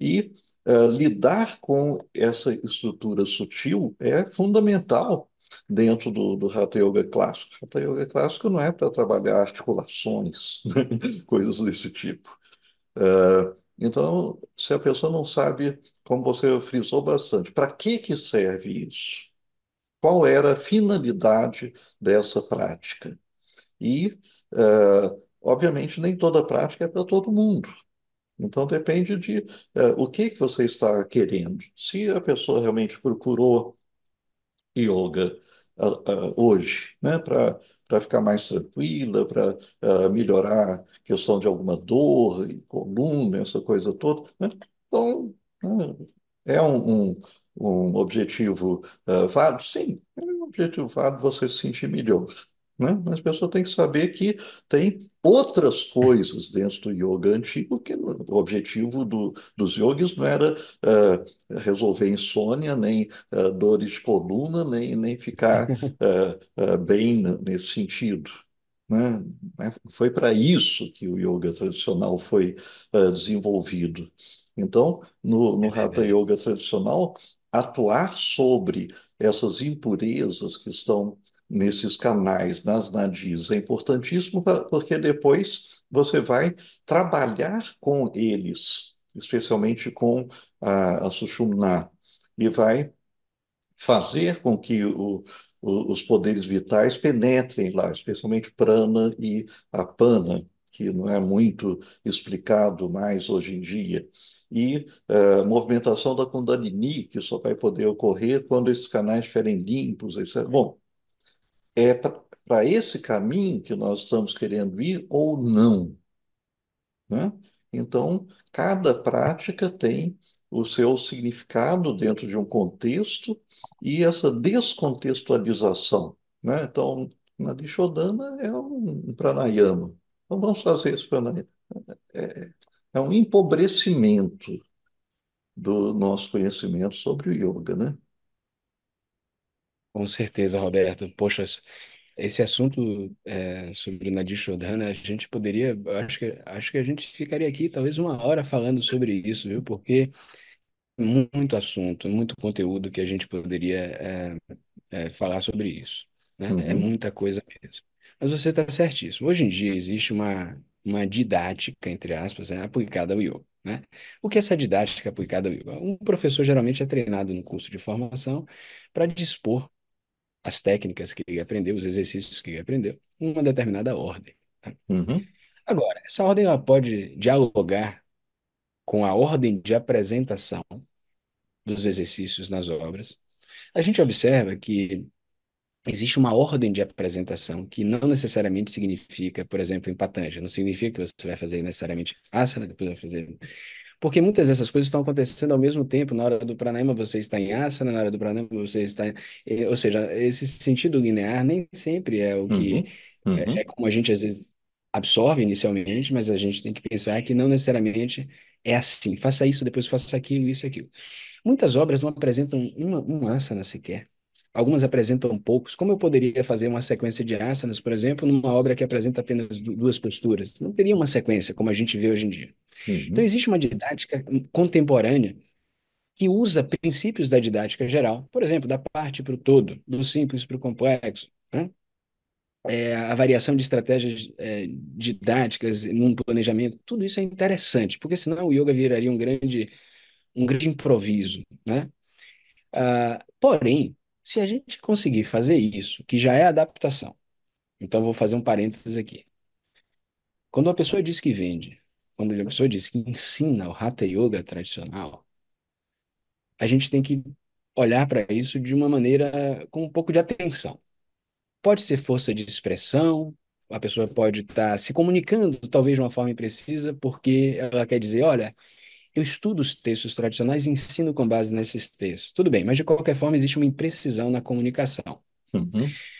e uh, lidar com essa estrutura sutil é fundamental dentro do, do Hatha Yoga clássico. Hatha Yoga clássico não é para trabalhar articulações, coisas desse tipo. Uh, então, se a pessoa não sabe, como você frisou bastante, para que, que serve isso? Qual era a finalidade dessa prática? E, uh, obviamente, nem toda prática é para todo mundo. Então depende de é, o que, que você está querendo. Se a pessoa realmente procurou yoga uh, uh, hoje, né, para para ficar mais tranquila, para uh, ah, melhorar a questão de alguma dor, coluna, essa coisa toda, né? então né, é um, um, um objetivo válido, sim, é um objetivo válido você se sentir melhor. Né? Mas a pessoa tem que saber que tem outras coisas dentro do yoga antigo, que o objetivo do, dos yogis não era uh, resolver insônia, nem uh, dores de coluna, nem, nem ficar uh, bem nesse sentido. Né? Foi para isso que o yoga tradicional foi desenvolvido. Então, no, no Hatha Yoga tradicional, atuar sobre essas impurezas que estão nesses canais, nas nadis, é importantíssimo porque depois você vai trabalhar com eles, especialmente com a, a Sushumna, e vai fazer com que o, o, os poderes vitais penetrem lá, especialmente prana e apana, que não é muito explicado mais hoje em dia e uh, movimentação da Kundalini, que só vai poder ocorrer quando esses canais estiverem limpos, etc. Bom, é para esse caminho que nós estamos querendo ir ou não. Né? Então, cada prática tem o seu significado dentro de um contexto e essa descontextualização. Né? Então, dishodana é um pranayama. Então, vamos fazer esse pranayama. É, é um empobrecimento do nosso conhecimento sobre o yoga, né? Com certeza, Roberto. Poxa, esse assunto é, sobre Nadir Shodana, a gente poderia, acho que, acho que a gente ficaria aqui talvez uma hora falando sobre isso, viu? Porque muito assunto, muito conteúdo que a gente poderia é, é, falar sobre isso, né? É Uhum. muita coisa mesmo. Mas você está certíssimo. Hoje em dia existe uma, uma didática, entre aspas, né, aplicada ao yoga, né? O que é essa didática aplicada ao yoga? Um professor geralmente é treinado no curso de formação para dispor as técnicas que ele aprendeu, os exercícios que ele aprendeu, uma determinada ordem. Né? Uhum. Agora, essa ordem ela pode dialogar com a ordem de apresentação dos exercícios nas obras. A gente observa que existe uma ordem de apresentação que não necessariamente significa, por exemplo, em não significa que você vai fazer necessariamente asana, depois vai fazer porque muitas dessas coisas estão acontecendo ao mesmo tempo. Na hora do Pranayama você está em asana, na hora do Pranayama você está. Em... Ou seja, esse sentido linear nem sempre é o que. Uhum, é, uhum. É, é como a gente às vezes absorve inicialmente, mas a gente tem que pensar que não necessariamente é assim. Faça isso, depois faça aquilo, isso e aquilo. Muitas obras não apresentam uma, um asana sequer algumas apresentam poucos. Como eu poderia fazer uma sequência de asanas, por exemplo, numa obra que apresenta apenas duas posturas? Não teria uma sequência, como a gente vê hoje em dia. Uhum. Então, existe uma didática contemporânea que usa princípios da didática geral, por exemplo, da parte para o todo, do simples para o complexo, né? é, a variação de estratégias é, didáticas num planejamento, tudo isso é interessante, porque senão o yoga viraria um grande, um grande improviso. Né? Ah, porém, se a gente conseguir fazer isso, que já é adaptação, então vou fazer um parênteses aqui. Quando uma pessoa diz que vende, quando uma pessoa diz que ensina o Hatha Yoga tradicional, a gente tem que olhar para isso de uma maneira com um pouco de atenção. Pode ser força de expressão, a pessoa pode estar tá se comunicando, talvez de uma forma imprecisa, porque ela quer dizer, olha, eu estudo os textos tradicionais e ensino com base nesses textos. Tudo bem, mas de qualquer forma existe uma imprecisão na comunicação. Uhum,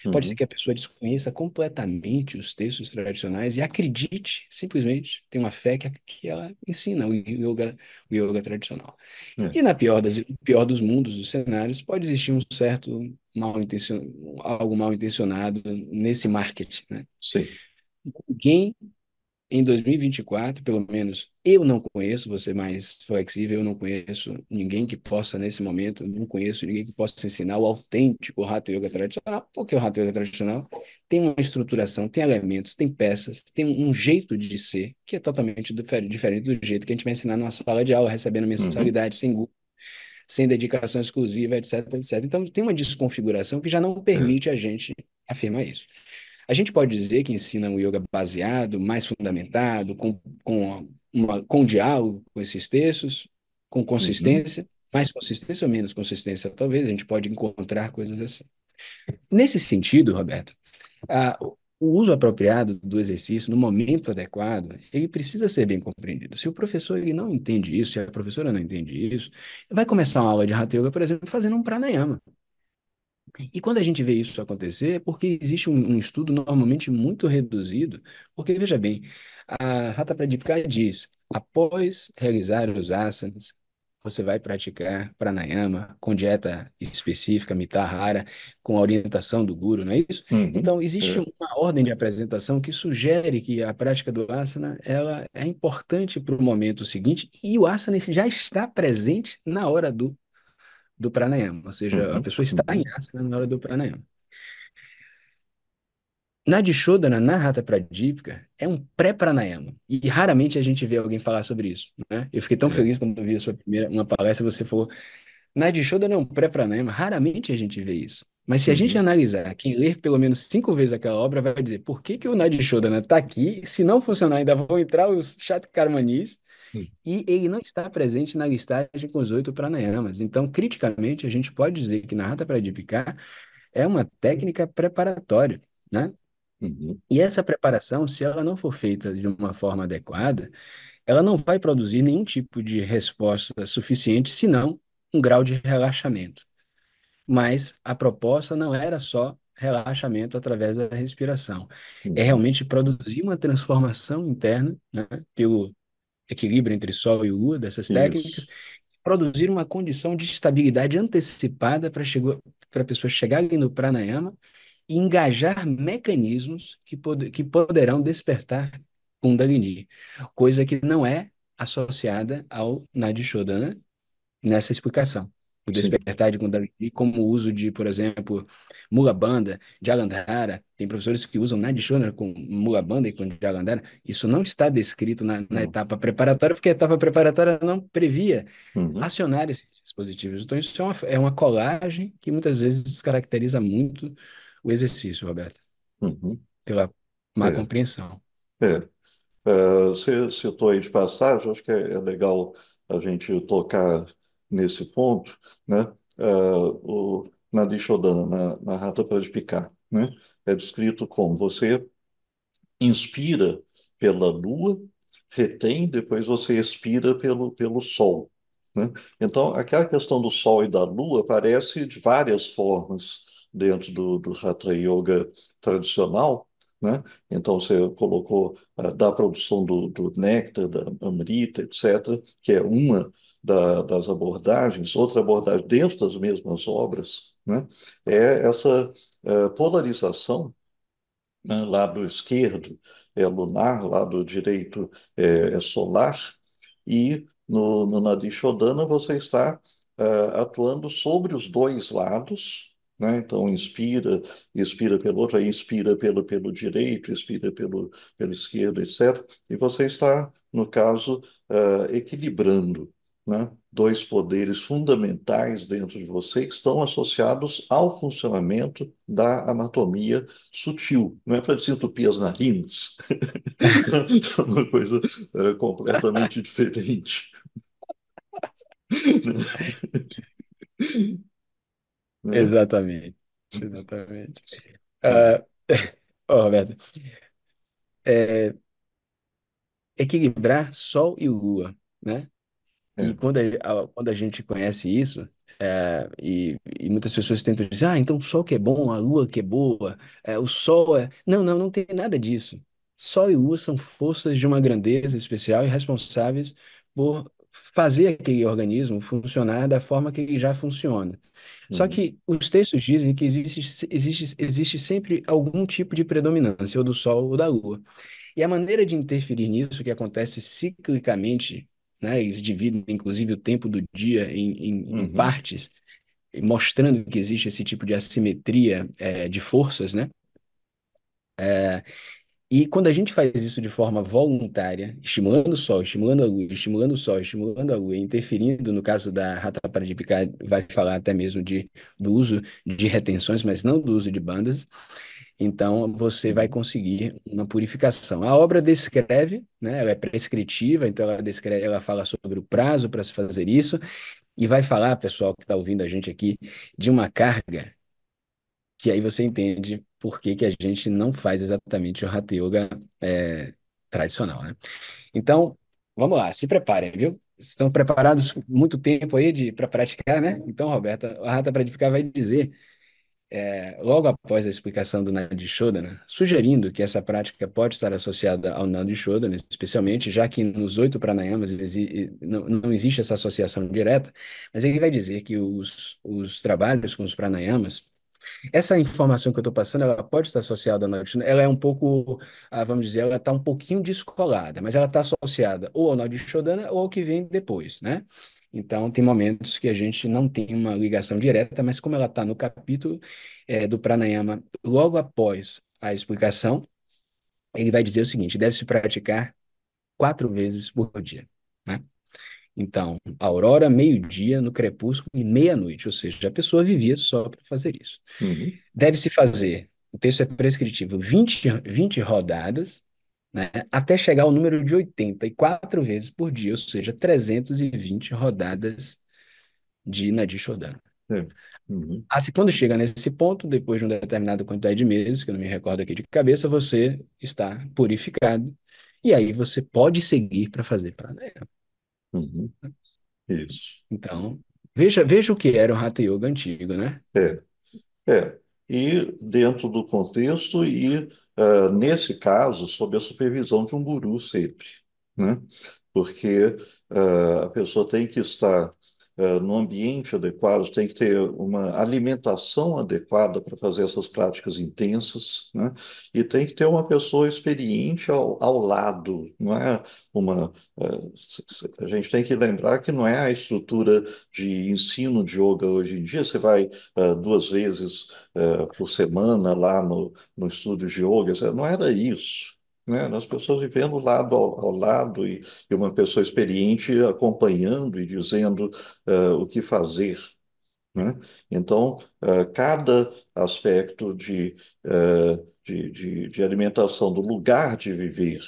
uhum. Pode ser que a pessoa desconheça completamente os textos tradicionais e acredite, simplesmente, tem uma fé que, que ela ensina o yoga, o yoga tradicional. É. E na pior, das, pior dos mundos, dos cenários, pode existir um certo mal intencionado, algo mal intencionado nesse marketing. Né? Sim. Alguém em 2024, pelo menos eu não conheço, você mais flexível, eu não conheço ninguém que possa, nesse momento, não conheço ninguém que possa ensinar o autêntico Hatha Yoga tradicional, porque o Hatha Yoga tradicional tem uma estruturação, tem elementos, tem peças, tem um jeito de ser que é totalmente diferente do jeito que a gente vai ensinar na sala de aula, recebendo mensalidade, uhum. sem grupo, sem dedicação exclusiva, etc, etc. Então, tem uma desconfiguração que já não é. permite a gente afirmar isso. A gente pode dizer que ensina um yoga baseado, mais fundamentado, com, com, uma, com diálogo com esses textos, com uhum. consistência, uhum. mais consistência ou menos consistência, talvez, a gente pode encontrar coisas assim. Nesse sentido, Roberto, a, o uso apropriado do exercício no momento adequado, ele precisa ser bem compreendido. Se o professor ele não entende isso, se a professora não entende isso, vai começar uma aula de Hatha Yoga, por exemplo, fazendo um pranayama. E quando a gente vê isso acontecer, é porque existe um, um estudo normalmente muito reduzido, porque, veja bem, a Rata Pradipika diz, após realizar os asanas, você vai praticar pranayama com dieta específica, mitahara, com a orientação do guru, não é isso? Uhum, então, existe uma ordem de apresentação que sugere que a prática do asana ela é importante para o momento seguinte e o asana já está presente na hora do do pranayama, ou seja, uhum. a pessoa está em asana na hora do pranayama. Na Dishodana, na Hatha Pradipika, é um pré-pranayama. E raramente a gente vê alguém falar sobre isso. Né? Eu fiquei tão é. feliz quando vi a sua primeira uma palestra, você falou. Na Dishodana é um pré-pranayama, raramente a gente vê isso. Mas se a gente uhum. analisar, quem ler pelo menos cinco vezes aquela obra vai dizer por que, que o Shodana está aqui, se não funcionar ainda vão entrar os Chatkarmanis e ele não está presente na listagem com os oito pranayamas. Então, criticamente, a gente pode dizer que na Hatha Pradipika é uma técnica preparatória, né? Uhum. E essa preparação, se ela não for feita de uma forma adequada, ela não vai produzir nenhum tipo de resposta suficiente, senão um grau de relaxamento. Mas a proposta não era só relaxamento através da respiração. É uhum. realmente produzir uma transformação interna né, pelo equilíbrio entre Sol e Lua dessas técnicas, produzir uma condição de estabilidade antecipada para a pessoa chegar ali no pranayama e engajar mecanismos que, pod que poderão despertar Kundalini, coisa que não é associada ao Shodana nessa explicação o despertar de de Kundalini, como o uso de, por exemplo, mula banda Jalandhara. Tem professores que usam Nadishona com mula banda e com Jalandhara. Isso não está descrito na, na uhum. etapa preparatória, porque a etapa preparatória não previa uhum. acionar esses dispositivos. Então, isso é uma, é uma colagem que muitas vezes descaracteriza muito o exercício, Roberto, uhum. pela má é. compreensão. É. Você é, citou aí de passagem, acho que é, é legal a gente tocar nesse ponto, né, uh, o, na Dishodana, na, na Rata Pradipika, né, é descrito como você inspira pela lua, retém, depois você expira pelo, pelo sol. Né? Então, aquela questão do sol e da lua aparece de várias formas dentro do, do Hatha Yoga tradicional, né? Então, você colocou uh, da produção do, do néctar, da amrita, etc., que é uma da, das abordagens. Outra abordagem dentro das mesmas obras né? é essa uh, polarização né? lado esquerdo é lunar, lado direito é, é solar, e no, no Nadi Shodana você está uh, atuando sobre os dois lados, né? Então, inspira, inspira pelo outro, aí inspira pelo, pelo direito, inspira pelo, pelo esquerdo, etc. E você está, no caso, uh, equilibrando né? dois poderes fundamentais dentro de você que estão associados ao funcionamento da anatomia sutil. Não é para desentupir as narinas, é uma coisa uh, completamente diferente. Né? Exatamente. Exatamente. É. Ah, ó, Roberto, é, equilibrar Sol e Lua, né? E é. quando a, quando a gente conhece isso, é, e, e muitas pessoas tentam dizer, ah, então o sol que é bom, a lua que é boa, é, o sol é... Não, não, não tem nada disso. Sol e lua são forças de uma grandeza especial e responsáveis por fazer aquele organismo funcionar da forma que ele já funciona. Uhum. Só que os textos dizem que existe, existe, existe sempre algum tipo de predominância, ou do Sol ou da Lua. E a maneira de interferir nisso, que acontece ciclicamente, né, eles dividem inclusive o tempo do dia em, em, uhum. em partes, mostrando que existe esse tipo de assimetria é, de forças, né? É, e quando a gente faz isso de forma voluntária, estimulando o Sol, estimulando a Lua, estimulando o Sol, estimulando a Lua, interferindo, no caso da rata de picar, vai falar até mesmo de, do uso de retenções, mas não do uso de bandas, então você vai conseguir uma purificação. A obra descreve, né, ela é prescritiva, então ela, descreve, ela fala sobre o prazo para se fazer isso, e vai falar, pessoal que está ouvindo a gente aqui, de uma carga que aí você entende por que, que a gente não faz exatamente o Hatha Yoga é, tradicional, né? Então, vamos lá, se preparem, viu? Estão preparados muito tempo aí de para praticar, né? Então, Roberta, a Hatha Praticar vai dizer, é, logo após a explicação do Nadi Shodana, né? sugerindo que essa prática pode estar associada ao Nadi Shodana, né? especialmente, já que nos oito pranayamas não, não, existe essa associação direta, mas ele vai dizer que os, os trabalhos com os pranayamas essa informação que eu estou passando, ela pode estar associada à noite, ela é um pouco, ah, vamos dizer, ela está um pouquinho descolada, mas ela está associada ou ao de Shodana ou ao que vem depois, né? Então, tem momentos que a gente não tem uma ligação direta, mas como ela está no capítulo é, do Pranayama, logo após a explicação, ele vai dizer o seguinte: deve-se praticar quatro vezes por dia. Né? Então, aurora, meio-dia, no crepúsculo e meia-noite, ou seja, a pessoa vivia só para fazer isso. Uhum. Deve-se fazer, o texto é prescritivo, 20, 20 rodadas, né, até chegar ao número de 84 vezes por dia, ou seja, 320 rodadas de Nadir Shodana. É. Uhum. Assim, quando chega nesse ponto, depois de uma determinada quantidade de meses, que eu não me recordo aqui de cabeça, você está purificado. E aí você pode seguir para fazer pranayama. Uhum. Isso. Então, veja, veja o que era o Hatha Yoga antigo, né? É, é. E dentro do contexto e, uh, nesse caso, sob a supervisão de um guru sempre, né? Porque uh, a pessoa tem que estar eh, no ambiente adequado, tem que ter uma alimentação adequada para fazer essas práticas intensas, né? e tem que ter uma pessoa experiente ao, ao lado, não é uma. Eh, a gente tem que lembrar que não é a estrutura de ensino de yoga hoje em dia, você vai uh, duas vezes por semana lá no, no estúdio de yoga, não era isso. Né? Nós pessoas vivendo lado ao, ao lado e, e, uma pessoa experiente acompanhando e dizendo uh, o que fazer. Né? Então, uh, cada aspecto de, uh, de, de, de, alimentação, do lugar de viver,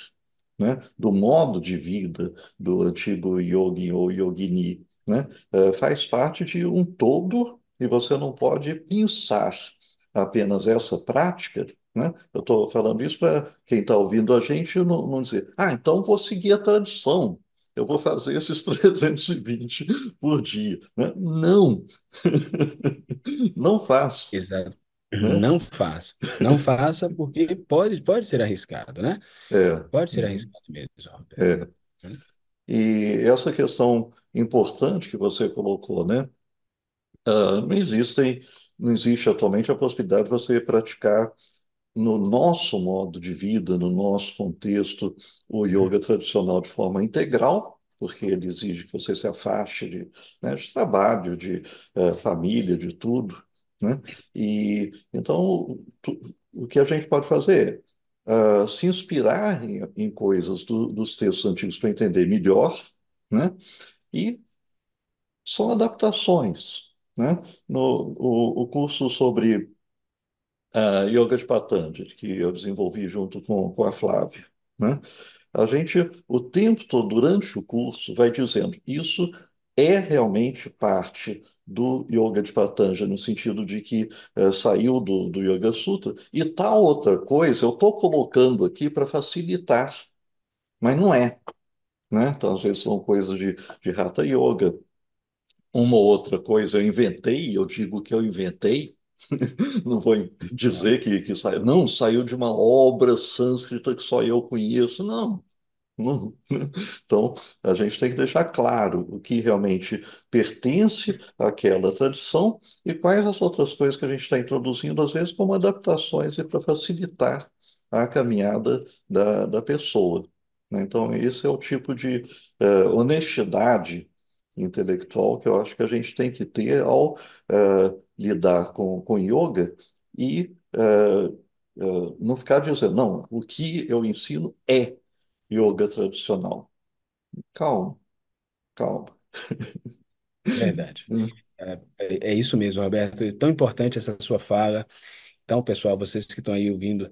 né? do modo de vida do antigo yogi ou yogini, né? faz parte de um todo e você não pode pensar apenas essa prática, né? eu estou falando isso para quem está ouvindo a gente não, não dizer, ah, então vou seguir a tradição, eu vou fazer esses 320 por dia. Né? Não! não faça. Exato. Né? Não faça. Não faça, porque pode, pode ser arriscado, né? É. Pode ser arriscado mesmo. É. Né? E essa questão importante que você colocou, né? Uh, não existem, não existe atualmente a possibilidade de você praticar no nosso modo de vida, no nosso contexto, o uhum. yoga tradicional de forma integral, porque ele exige que você se afaste de, né, de trabalho, de uh, família, de tudo. Né? E então tu, o que a gente pode fazer é uh, se inspirar em, em coisas do, dos textos antigos para entender melhor, né? E são adaptações. Né? No, o, o curso sobre uh, Yoga de Patanjali, que eu desenvolvi junto com, com a Flávia, né? a gente, o tempo todo, durante o curso, vai dizendo isso é realmente parte do Yoga de Patanjali, no sentido de que uh, saiu do, do Yoga Sutra, e tal outra coisa eu estou colocando aqui para facilitar, mas não é. Né? Então, às vezes são coisas de, de Hatha Yoga, uma ou outra coisa eu inventei, eu digo que eu inventei, não vou dizer que, que saiu, não saiu de uma obra sânscrita que só eu conheço, não. não. Então, a gente tem que deixar claro o que realmente pertence àquela tradição e quais as outras coisas que a gente está introduzindo, às vezes, como adaptações e para facilitar a caminhada da, da pessoa. Né, então, esse é o tipo de uh, honestidade intelectual que eu acho que a gente tem que ter ao uh, lidar com, com yoga e uh, uh, não ficar dizendo, não, o que eu ensino é yoga tradicional. Calma, calma. Verdade. Hum. É, é, é, isso mesmo, Roberto. É tão importante essa sua fala. Então, pessoal, vocês que estão aí ouvindo,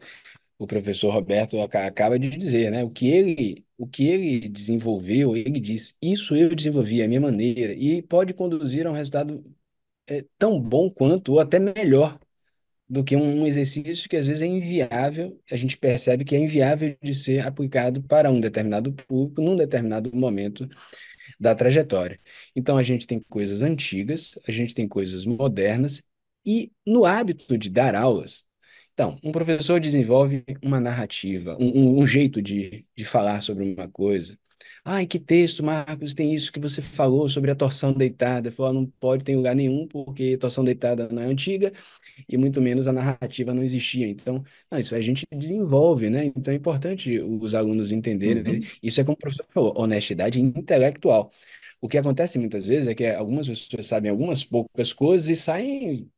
o professor Roberto acaba de dizer, né? O que ele, o que ele desenvolveu, ele diz, isso eu desenvolvi, a minha maneira, e pode conduzir a um resultado é, tão bom quanto, ou até melhor, do que um exercício que às vezes é inviável, a gente percebe que é inviável de ser aplicado para um determinado público, num determinado momento da trajetória. Então a gente tem coisas antigas, a gente tem coisas modernas, e no hábito de dar aulas, então, um professor desenvolve uma narrativa, um, um, um jeito de, de falar sobre uma coisa. Ah, em que texto, Marcos, tem isso que você falou sobre a torção deitada? Falou, ah, não pode ter lugar nenhum, porque torção deitada não é antiga, e muito menos a narrativa não existia. Então, não, isso a gente desenvolve, né? Então é importante os alunos entenderem. Né? Uhum. Isso é como o professor falou, honestidade intelectual. O que acontece muitas vezes é que algumas pessoas sabem algumas poucas coisas e saem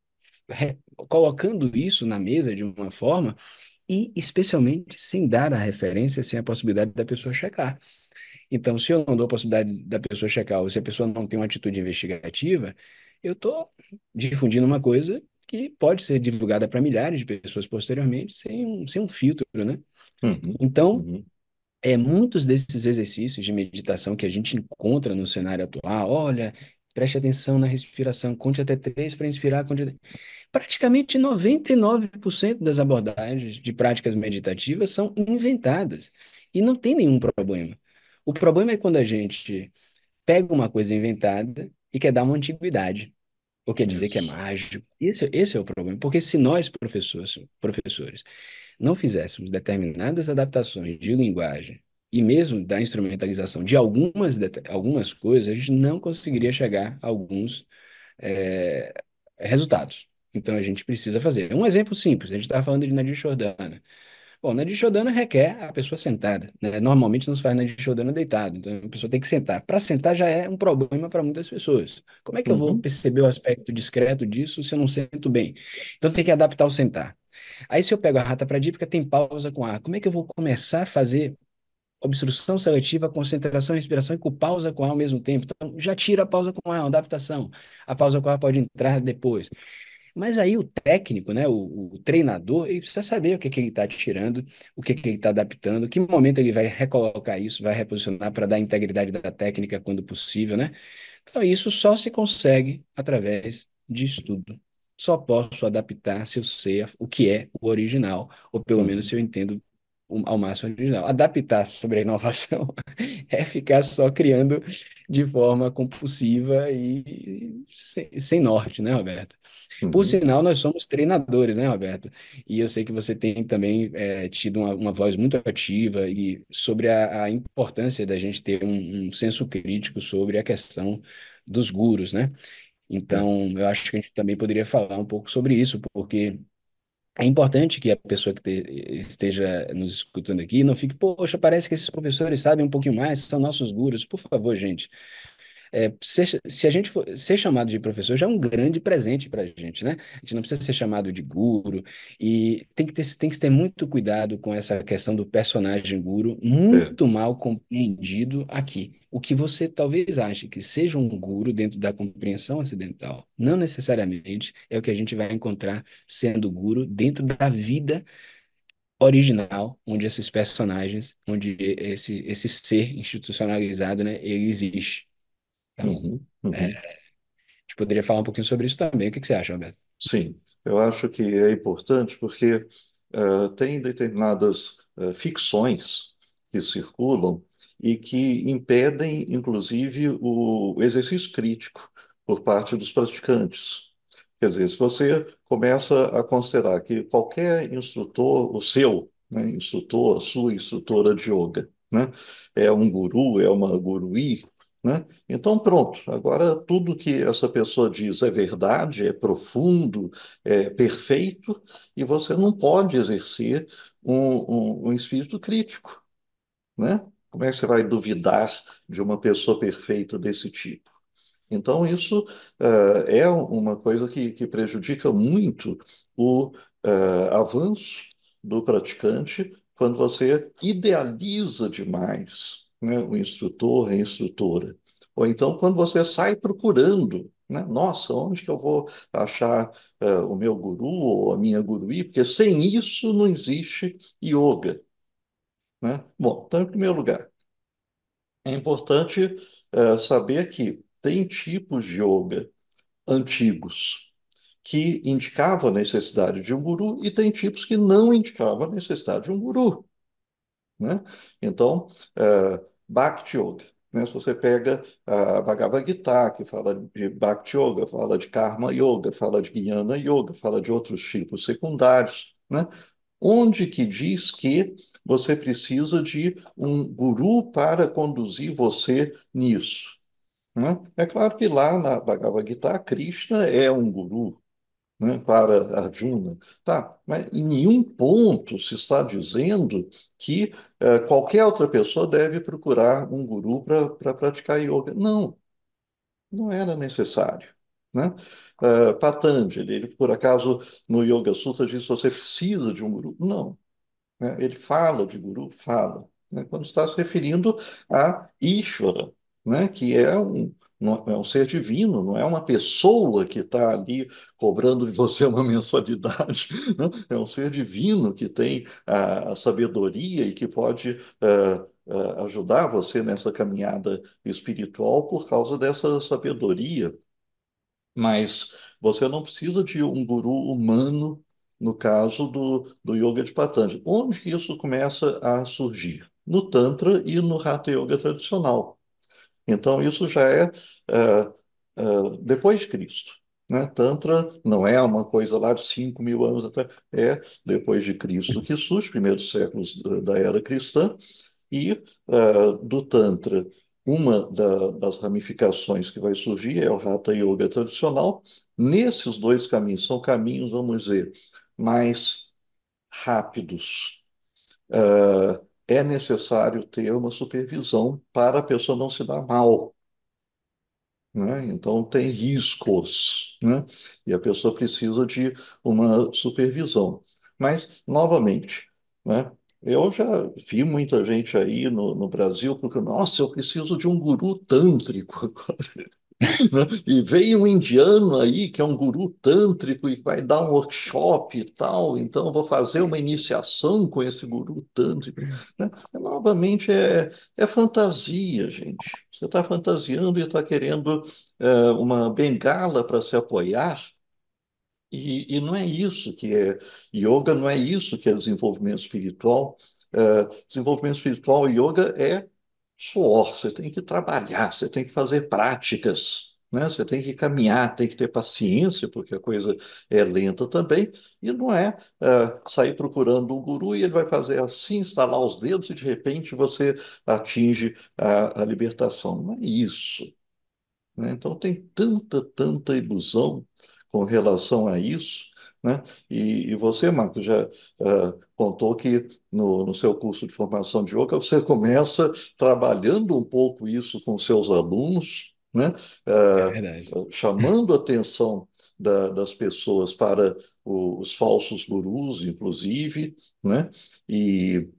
colocando isso na mesa de uma forma e especialmente sem dar a referência, sem a possibilidade da pessoa checar. Então, se eu não dou a possibilidade da pessoa checar, ou se a pessoa não tem uma atitude investigativa, eu estou difundindo uma coisa que pode ser divulgada para milhares de pessoas posteriormente sem um, sem um filtro, né? Uhum, então, uhum. é muitos desses exercícios de meditação que a gente encontra no cenário atual, olha, preste atenção na respiração, conte até três para inspirar, conte praticamente 99% das abordagens de práticas meditativas são inventadas e não tem nenhum problema. O problema é quando a gente pega uma coisa inventada e quer dar uma antiguidade, ou quer dizer que é mágico. Esse, esse é o problema, porque se nós, professores, professores, não fizéssemos determinadas adaptações de linguagem e mesmo da instrumentalização de algumas, algumas coisas, a gente não conseguiria chegar a alguns é, resultados. Então a gente precisa fazer. Um exemplo simples, a gente está falando de Nadir Jordana. Bom, Nadir Jordana requer a pessoa sentada. Né? Normalmente não se faz Nadir Jordana deitado, então a pessoa tem que sentar. Para sentar já é um problema para muitas pessoas. Como é que eu vou uhum. perceber o aspecto discreto disso se eu não sento bem? Então tem que adaptar o sentar. Aí se eu pego a rata pradípica, tem pausa com ar. Como é que eu vou começar a fazer obstrução seletiva, concentração, respiração e com pausa com ar ao mesmo tempo? Então já tira a pausa com ar, adaptação. A pausa com ar pode entrar depois. Mas aí o técnico, né, o, o treinador, ele precisa saber o que, que ele está tirando, o que, que ele está adaptando, que momento ele vai recolocar isso, vai reposicionar para dar integridade da técnica quando possível, né? Então isso só se consegue através de estudo. Só posso adaptar se eu sei o que é o original, ou pelo menos se eu uhum. entendo ao máximo original. Adaptar sobre a inovação é ficar só criando de forma compulsiva e sem, sem norte, né, Roberto? Uhum. Por sinal, nós somos treinadores, né, Roberto? E eu sei que você tem também é, tido uma, uma, voz muito ativa e sobre a, a importância da gente ter um, um senso crítico sobre a questão dos gurus, né? É. Então, eu acho que a gente também poderia falar um pouco sobre isso, porque é importante que a pessoa que esteja nos escutando aqui não fique, poxa, parece que esses professores sabem um pouquinho mais, são nossos gurus. Por favor, gente. É, ser, se a gente for, ser chamado de professor já é um grande presente para a gente, né? A gente não precisa ser chamado de guru e tem que ter, tem que ter muito cuidado com essa questão do personagem guru, é. muito mal compreendido aqui. O que você talvez ache que seja um guru dentro da compreensão ocidental, não necessariamente é o que a gente vai encontrar sendo guru dentro da vida original, onde esses personagens, onde esse, esse ser institucionalizado, né, ele existe. Então, uhum, uhum. É, a gente poderia falar um pouquinho sobre isso também. O que, que você acha, Roberto? Sim, eu acho que é importante porque uh, tem determinadas uh, ficções que circulam e que impedem, inclusive, o exercício crítico por parte dos praticantes. Quer dizer, se você começa a considerar que qualquer instrutor, o seu né, instrutor, a sua instrutora de yoga, né, é um guru, é uma gurui, né? Então, pronto, agora tudo que essa pessoa diz é verdade, é profundo, é perfeito, e você não pode exercer um, um, um espírito crítico. Né? Como é que você vai duvidar de uma pessoa perfeita desse tipo? Então, isso uh, é uma coisa que, que prejudica muito o uh, avanço do praticante quando você idealiza demais né, o instrutor, a instrutora. Ou então, quando você sai procurando, né, nossa, onde que eu vou achar uh, o meu guru ou a minha guruí, Porque sem isso não existe yoga. Né? Bom, então, em primeiro lugar, é importante é, saber que tem tipos de yoga antigos que indicavam a necessidade de um guru e tem tipos que não indicavam a necessidade de um guru. Né? Então, é, Bhakti Yoga. Né? Se você pega a Bhagavad Gita, que fala de Bhakti Yoga, fala de Karma Yoga, fala de Jnana Yoga, fala de outros tipos secundários, né? onde que diz que você precisa de um guru para conduzir você nisso. Né? É claro que lá na Bhagavad Gita, Krishna é um guru né, para Arjuna. Tá, mas em nenhum ponto se está dizendo que eh, qualquer outra pessoa deve procurar um guru para pra praticar yoga. Não, não era necessário. Né? Uh, Patanjali, ele por acaso no Yoga Sutra diz que você precisa de um guru. Não, né? Ele fala de guru, fala, né? quando está se referindo a Ishvara, né? que é um, é, é um ser divino, não é uma pessoa que está ali cobrando de você uma mensalidade, né? é um ser divino que tem a, a sabedoria e que pode uh, uh, ajudar você nessa caminhada espiritual por causa dessa sabedoria. Mas você não precisa de um guru humano no caso do, do yoga de Patanjali. Onde isso começa a surgir? No Tantra e no Hatha Yoga tradicional. Então, isso já é uh, uh, depois de Cristo. Né? Tantra não é uma coisa lá de 5 mil anos atrás, é depois de Cristo que surge, primeiros séculos da era cristã, e uh, do Tantra uma da, das ramificações que vai surgir é o Hatha Yoga tradicional. Nesses dois caminhos, são caminhos, vamos dizer, mais rápidos. Uh, é necessário ter uma supervisão para a pessoa não se dar mal. Né? Então, tem riscos, né? e a pessoa precisa de uma supervisão. Mas, novamente, né? eu já vi muita gente aí no, no Brasil, porque, nossa, eu preciso de um guru tântrico agora e veio um indiano aí, que é um guru tântrico, e vai dar um workshop e tal, então vou fazer uma iniciação com esse guru tântrico. Né? É, novamente, é, é fantasia, gente. Você está fantasiando e está querendo é, uma bengala para se apoiar, e, e, não é isso que é yoga, não é isso que é desenvolvimento espiritual. É, desenvolvimento espiritual, yoga é suor, você tem que trabalhar, você tem que fazer práticas, né? Você tem que caminhar, tem que ter paciência, porque a coisa é lenta também, e não é ah, sair procurando um guru e ele vai fazer assim, instalar os dedos e de repente você atinge a, a libertação. Não é isso. Né? Então tem tanta, tanta ilusão com relação a isso né? E, e você, Marco, já uh, contou que no, no, seu curso de formação de yoga você começa trabalhando um pouco isso com seus alunos, né? Uh, é chamando a atenção da, das pessoas para o, os falsos gurus, inclusive, né? E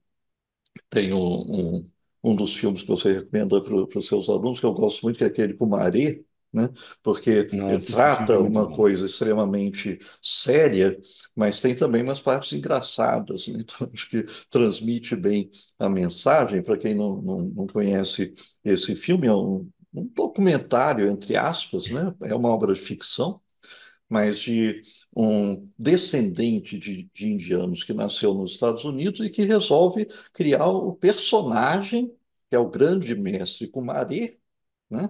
tem um, um, um dos filmes que você recomenda para os seus alunos, que eu gosto muito, que é aquele com Maré, né? porque Nossa, trata é uma bom. coisa extremamente séria, mas tem também umas partes engraçadas. Né? Então, acho que transmite bem a mensagem. Para quem não, não, não, conhece esse filme, é um, um documentário, entre aspas, né? é uma obra de ficção, mas de um descendente de, de indianos que nasceu nos Estados Unidos e que resolve criar o personagem, que é o grande mestre Kumari. Né?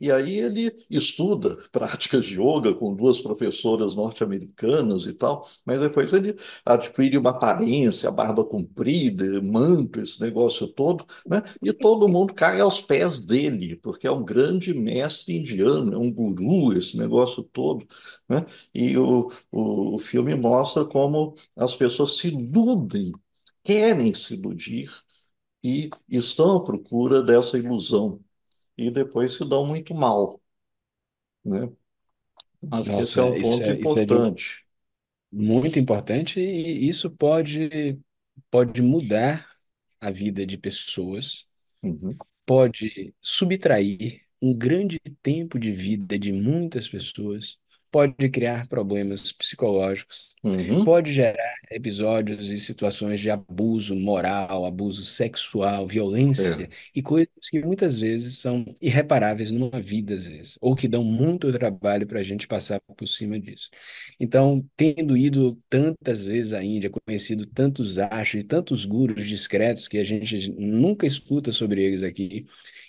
E aí ele estuda práticas de yoga com duas professoras norte-americanas e tal, mas depois ele adquire uma aparência, barba comprida, manto, esse negócio todo, né? e todo mundo cai aos pés dele, porque é um grande mestre indiano, é um guru, esse negócio todo. Né? E o, o, o filme mostra como as pessoas se iludem, querem se iludir e estão à procura dessa ilusão e depois se dão muito mal, né? Acho que esse é um isso ponto é, é um- importante. muito importante e isso pode, pode mudar a vida de pessoas, Uhum, pode subtrair um grande tempo de vida de muitas pessoas pode criar problemas psicológicos, uhum. pode gerar episódios e situações de abuso moral, abuso sexual, violência é. e coisas que muitas vezes são irreparáveis numa vida, às vezes, ou que dão muito trabalho para a gente passar por cima disso. Então, tendo ido tantas vezes à Índia, conhecido tantos achos e tantos gurus discretos que a gente nunca escuta sobre eles aqui,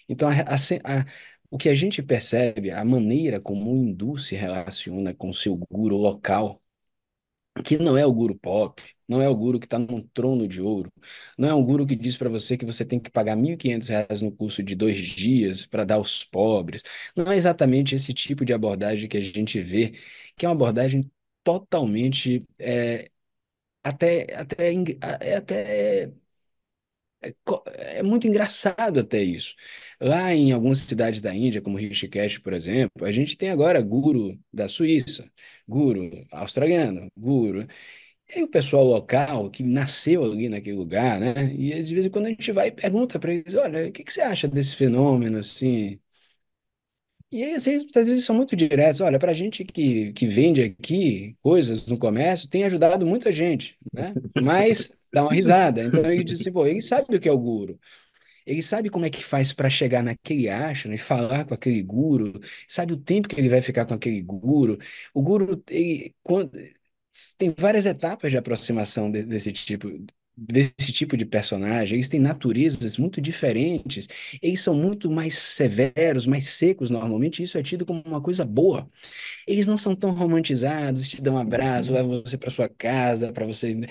então a, a, a o que a gente percebe, a maneira como o hindu se relaciona com seu guru local, que não é o guru pop, não é o guru que está num trono de ouro, não é um guru que diz para você que você tem que pagar R$ 1.500 no curso de dois dias para dar aos pobres. Não é exatamente esse tipo de abordagem que a gente vê, que é uma abordagem totalmente é, até até é até é, é muito engraçado até isso Lá em algumas cidades da Índia, como Rishikesh, por exemplo, a gente tem agora guru da Suíça, guru australiano, guru. E aí o pessoal local que nasceu ali naquele lugar, né? E às vezes quando a gente vai e pergunta para eles, olha, o que, que você acha desse fenômeno assim? E aí, às vezes são muito diretos. Olha, para a gente que, que vende aqui coisas no comércio, tem ajudado muita gente, né? Mas dá uma risada. Então ele disse, assim, pô, ele sabe do que é o guru. Ele sabe como é que faz para chegar naquele ashram e né, falar com aquele guru, sabe o tempo que ele vai ficar com aquele guru. O guru, ele, quando, tem várias etapas de aproximação de, desse tipo desse tipo de personagem, eles têm naturezas muito diferentes, eles são muito mais severos, mais secos normalmente, isso é tido como uma coisa boa. Eles não são tão romantizados, te dão um abraço, levam você para sua casa, para você né,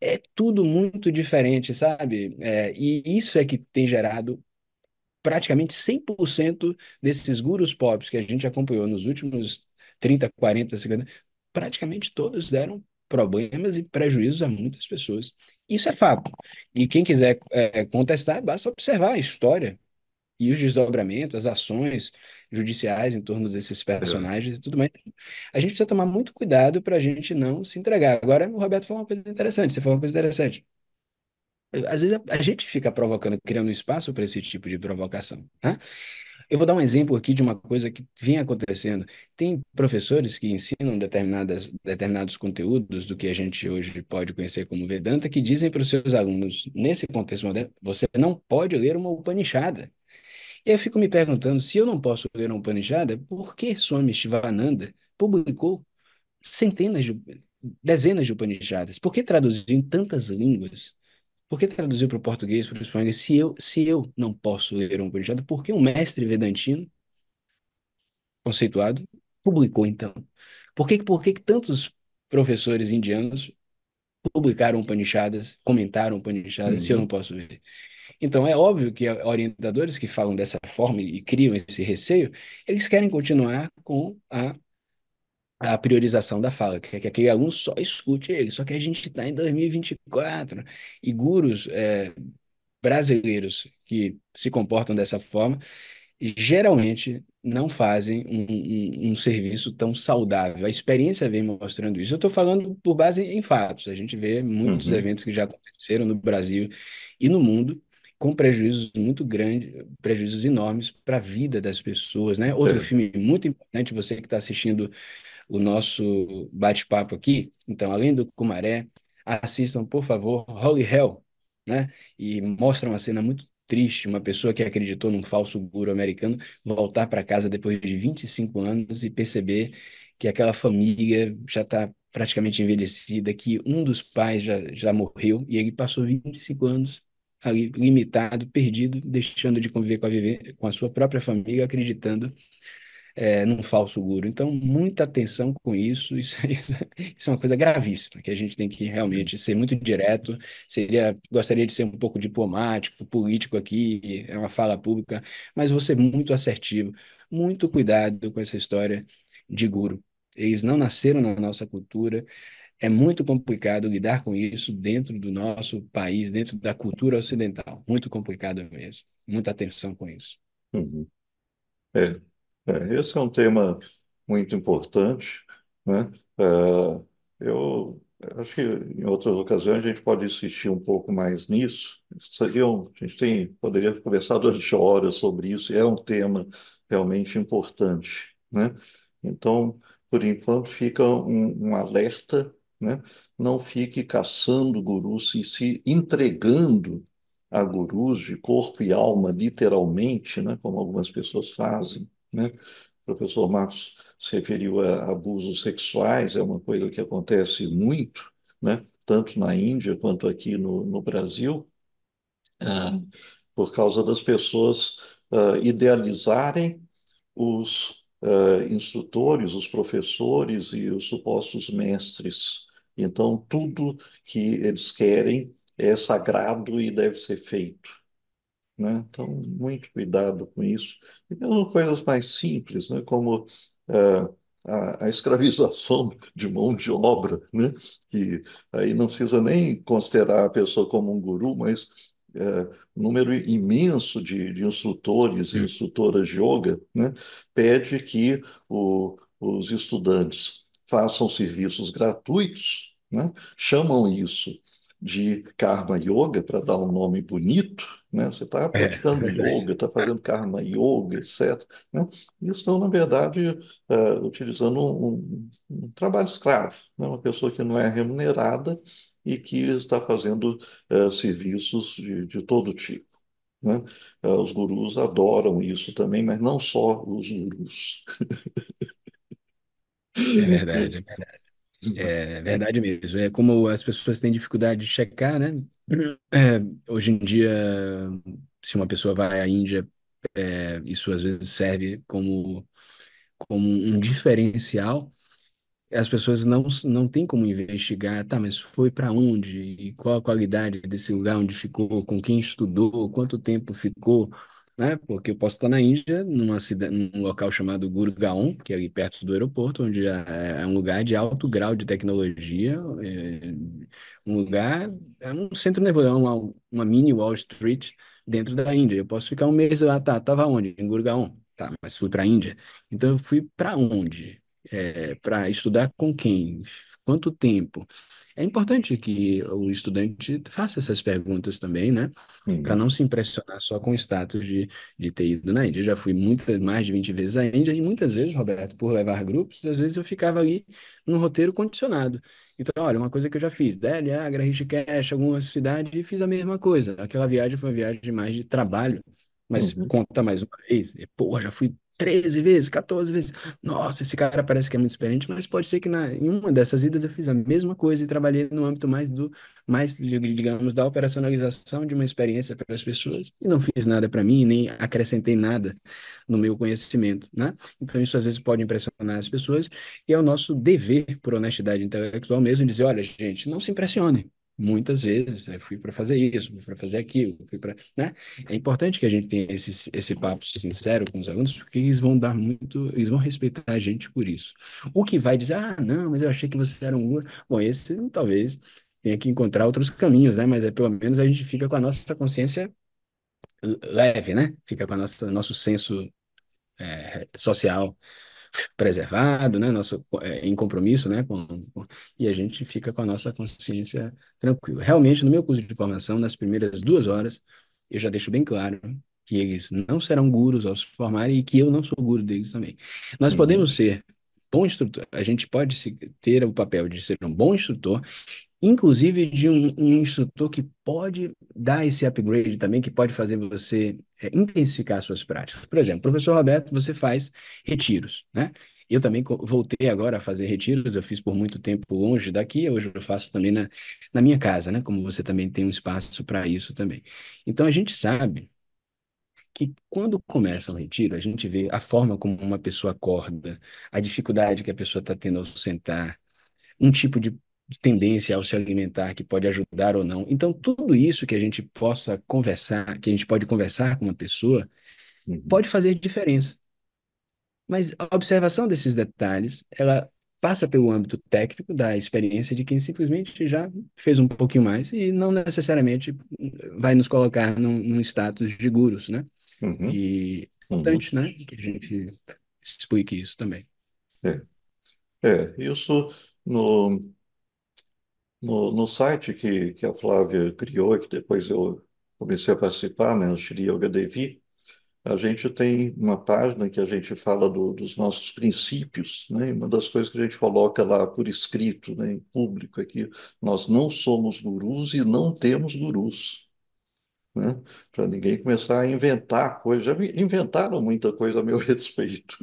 é tudo muito diferente, sabe? É, e isso é que tem gerado praticamente 100% desses gurus pop que a gente acompanhou nos últimos 30, 40, 50, praticamente todos deram problemas e prejuízos a muitas pessoas. Isso é fato. E quem quiser é, contestar, basta observar a história e os desdobramentos, as ações judiciais em torno desses é. personagens e tudo mais. A gente precisa tomar muito cuidado para a gente não se entregar. Agora, o Roberto falou uma coisa interessante, você falou uma coisa interessante. Às vezes a, gente fica provocando, criando espaço para esse tipo de provocação. Né? Eu vou dar um exemplo aqui de uma coisa que vem acontecendo. Tem professores que ensinam determinadas, determinados conteúdos do que a gente hoje pode conhecer como Vedanta que dizem para os seus alunos, nesse contexto moderno, você não pode ler uma Upanishad. Eu fico me perguntando se eu não posso ler um Upanishad, por que Swami Shivananda publicou centenas de, dezenas de Upanishads? Por que traduziu em tantas línguas? Por que traduziu para o português, para o espanhol? Se eu, se eu não posso ler um Upanishad, por que um mestre vedantino conceituado publicou então? Por que, por que tantos professores indianos publicaram Upanishads, comentaram Upanishads, se eu uhum. não posso ler? Então, é óbvio que orientadores que falam dessa forma e criam esse receio, eles querem continuar com a, a priorização da fala, quer é que aquele aluno só escute ele, só que a gente está em 2024, e gurus é, brasileiros que se comportam dessa forma, geralmente não fazem um, um, um, serviço tão saudável. A experiência vem mostrando isso. Eu estou falando por base em fatos. A gente vê muitos uhum. eventos que já aconteceram no Brasil e no mundo com prejuízos muito grandes, prejuízos enormes para a vida das pessoas, né? Outro é. filme muito importante, você que está assistindo o nosso bate-papo aqui, então, além do Cumaré, assistam, por favor, Holy Hell, né? E mostra uma cena muito triste, uma pessoa que acreditou num falso guru americano voltar para casa depois de 25 anos e perceber que aquela família já está praticamente envelhecida, que um dos pais já, já morreu e ele passou 25 anos ali limitado, perdido, deixando de conviver com a, viver, com a sua própria família, acreditando é, num falso guru. Então, muita atenção com isso. Isso, isso. é uma coisa gravíssima, que a gente tem que realmente ser muito direto. Seria, gostaria de ser um pouco diplomático, político aqui, é uma fala pública, mas vou ser muito assertivo. Muito cuidado com essa história de guru. Eles não nasceram na nossa cultura, é muito complicado lidar com isso dentro do nosso país, dentro da cultura ocidental. Muito complicado mesmo. Muita atenção com isso. Uhum. É, é, esse é um tema muito importante, né? É, eu acho que em outras ocasiões a gente pode insistir um pouco mais nisso. Seria é um, a gente tem, poderia conversar durante horas sobre isso, e é um tema realmente importante. Né? Então, por enquanto, fica um, um alerta né? Não fique caçando gurus e se entregando a gurus de corpo e alma, literalmente, né? como algumas pessoas fazem. Né? O professor Marcos se referiu a abusos sexuais, é uma coisa que acontece muito, né? tanto na Índia quanto aqui no, no Brasil, ah, por causa das pessoas ah, idealizarem os uh, instrutores, os professores e os supostos mestres. Então, tudo que eles querem é sagrado e deve ser feito. Né? Então, muito cuidado com isso. E mesmo coisas mais simples, né? como uh, a, a, escravização de mão de obra, né? que aí não precisa nem considerar a pessoa como um guru, mas é, um número imenso de, de instrutores e instrutoras de yoga, né, pede que o, os estudantes façam serviços gratuitos, né, chamam isso de Karma Yoga, para dar um nome bonito, né? Você está é, praticando é, é yoga, está fazendo Karma Yoga, etc. Né? E estão, na verdade, uh, utilizando um, um, um, trabalho escravo, né? uma pessoa que não é remunerada e que está fazendo uh, serviços de, de, todo tipo. Né? Uh, os gurus adoram isso também, mas não só os gurus. É verdade, é verdade. É verdade mesmo. É como as pessoas têm dificuldade de checar, né? É, hoje em dia, se uma pessoa vai à Índia, é, isso às vezes serve como, como um diferencial as pessoas não, não têm como investigar, tá, mas foi para onde? E qual a qualidade desse lugar onde ficou? Com quem estudou? Quanto tempo ficou? Né? Porque eu posso estar na Índia, numa cidade, num local chamado Gurgaon, que é ali perto do aeroporto, onde é um lugar de alto grau de tecnologia, é um lugar, é um centro nervoso, é uma, uma mini Wall Street dentro da Índia. Eu posso ficar um mês lá, tá, tava onde? Em Gurgaon. Tá, mas fui para a Índia. Então eu fui para onde? é, para estudar com quem, quanto tempo. É importante que o estudante faça essas perguntas também, né? Para não se impressionar só com o status de, de ter ido na Índia. Eu já fui muitas, mais de 20 vezes à Índia e muitas vezes, Roberto, por levar grupos, às vezes eu ficava ali num roteiro condicionado. Então, olha, uma coisa que eu já fiz, Delhi, Agra, Rishikesh, alguma cidade, e fiz a mesma coisa. Aquela viagem foi uma viagem mais de trabalho, mas uhum. conta mais uma vez. E, porra, já fui 13 vezes, 14 vezes. Nossa, esse cara parece que é muito experiente, mas pode ser que na, em uma dessas idas eu fiz a mesma coisa e trabalhei no âmbito mais do, mais, digamos, da operacionalização de uma experiência para as pessoas e não fiz nada para mim, nem acrescentei nada no meu conhecimento, né? Então isso às vezes pode impressionar as pessoas e é o nosso dever, por honestidade intelectual mesmo, dizer, olha, gente, não se impressione muitas vezes. Eu né, fui para fazer isso, fui para fazer aquilo, fui para. Né? É importante que a gente tenha esse, esse papo sincero com os alunos, porque eles vão dar muito, eles vão respeitar a gente por isso. O que vai dizer, ah, não, mas eu achei que você era um Bom, esse talvez tenha que encontrar outros caminhos, né? Mas é pelo menos a gente fica com a nossa consciência leve, né? Fica com a nossa nosso senso é, social preservado, né? Nosso, é, em compromisso, né? Com, com, e a gente fica com a nossa consciência tranquila. Realmente, no meu curso de formação, nas primeiras duas horas, eu já deixo bem claro que eles não serão gurus ao se formarem e que eu não sou guru deles também. Nós uhum. podemos ser bom instrutor, a gente pode ter o papel de ser um bom instrutor, inclusive de um, um instrutor que pode dar esse upgrade também, que pode fazer você é, intensificar suas práticas. Por exemplo, professor Roberto, você faz retiros, né? Eu também voltei agora a fazer retiros, eu fiz por muito tempo longe daqui, hoje eu faço também na, na minha casa, né? Como você também tem um espaço para isso também. Então a gente sabe que quando começa um retiro, a gente vê a forma como uma pessoa acorda, a dificuldade que a pessoa está tendo ao sentar, um tipo de tendência ao se alimentar que pode ajudar ou não. Então, tudo isso que a gente possa conversar, que a gente pode conversar com uma pessoa, uhum. pode fazer diferença. Mas a observação desses detalhes, ela passa pelo âmbito técnico da experiência de quem simplesmente já fez um pouquinho mais e não necessariamente vai nos colocar num, num status de gurus, né? Uhum. E é uhum. importante, uhum. né, que a gente explique isso também. É, é isso no, no, no site que, que a Flávia criou, que depois eu comecei a participar, né, o Shri Yoga Devi, a gente tem uma página que a gente fala do, dos nossos princípios, né? Uma das coisas que a gente coloca lá por escrito, né, em público, é que nós não somos gurus e não temos gurus, né? Para ninguém começar a inventar coisas. Já inventaram muita coisa a meu respeito,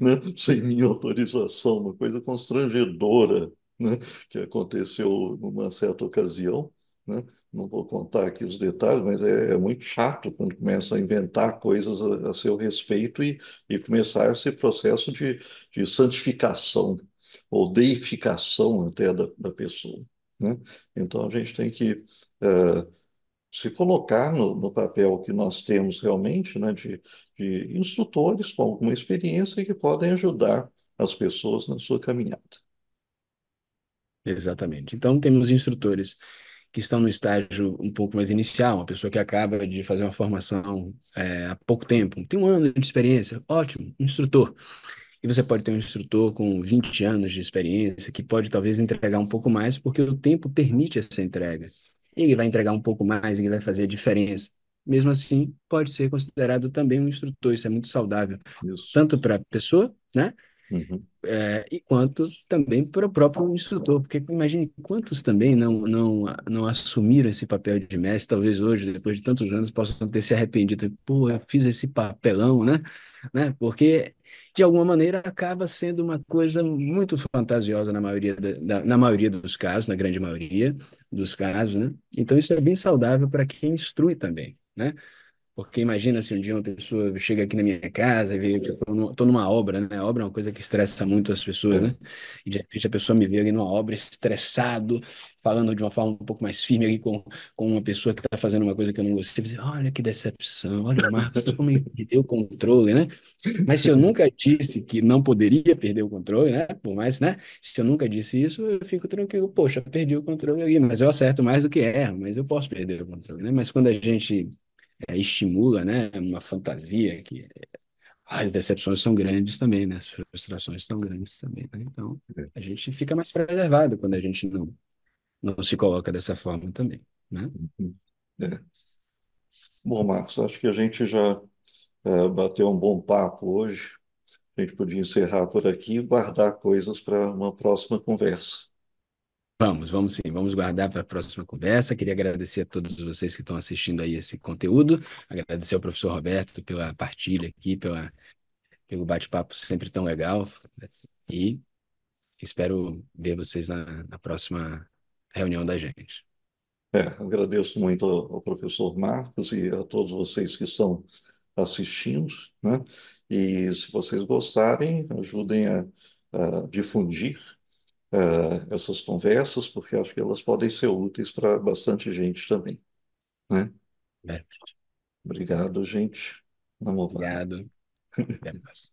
né? Sem minha autorização, uma coisa constrangedora, né, que aconteceu numa certa ocasião. Né? Não vou contar aqui os detalhes, mas é, é muito chato quando começam a inventar coisas a, a, seu respeito e, e começar esse processo de, de santificação ou deificação até da, da pessoa. Né? Então a gente tem que eh, se colocar no, no, papel que nós temos realmente, né, de, de instrutores com alguma experiência que podem ajudar as pessoas na sua caminhada. Exatamente. Então, temos instrutores que estão no estágio um pouco mais inicial, uma pessoa que acaba de fazer uma formação é, há pouco tempo, tem um ano de experiência, ótimo, instrutor. E você pode ter um instrutor com 20 anos de experiência que pode talvez entregar um pouco mais, porque o tempo permite essa entrega. Ele vai entregar um pouco mais, ele vai fazer a diferença. Mesmo assim, pode ser considerado também um instrutor, isso é muito saudável, isso. tanto para a pessoa, né? Uhum. É, e quanto também para o próprio instrutor, porque imagine quantos também não, não, não assumiram esse papel de mestre, talvez hoje, depois de tantos anos, possam ter se arrependido, pô, eu fiz esse papelão, né? né? Porque, de alguma maneira, acaba sendo uma coisa muito fantasiosa na maioria, da, na maioria dos casos, na grande maioria dos casos, né? Então, isso é bem saudável para quem instrui também, né? Porque imagina se um dia uma pessoa chega aqui na minha casa e vê que eu tô numa obra, né? A obra é uma coisa que estressa muito as pessoas, né? E de repente a pessoa me vê ali numa obra estressado, falando de uma forma um pouco mais firme ali com, com uma pessoa que está fazendo uma coisa que eu não gostei. Dizer, olha que decepção, olha o Marcos como ele perdeu o controle, né? Mas se eu nunca disse que não poderia perder o controle, né? Por mais, né? Se eu nunca disse isso, eu fico tranquilo. Poxa, perdi o controle ali, mas eu acerto mais do que erro, mas eu posso perder o controle, né? Mas quando a gente é, estimula, né, uma fantasia que as decepções são grandes também, né? As frustrações são grandes também, né? Então, é. a gente fica mais preservado quando a gente não, não se coloca dessa forma também, né? Uhum. É. Bom, Marcos, acho que a gente já é, bateu um bom papo hoje. A gente podia encerrar por aqui e guardar coisas para uma próxima conversa. Vamos, vamos sim, vamos guardar para a próxima conversa. Queria agradecer a todos vocês que estão assistindo aí esse conteúdo, agradecer ao professor Roberto pela partilha aqui, pela, pelo bate-papo sempre tão legal. E espero ver vocês na, na próxima reunião da gente. É, agradeço muito ao professor Marcos e a todos vocês que estão assistindo, né? E se vocês gostarem, ajudem a, a difundir uh, essas conversas, porque acho que elas podem ser úteis para bastante gente também. Né? É. Obrigado, gente. Obrigado. Até mais.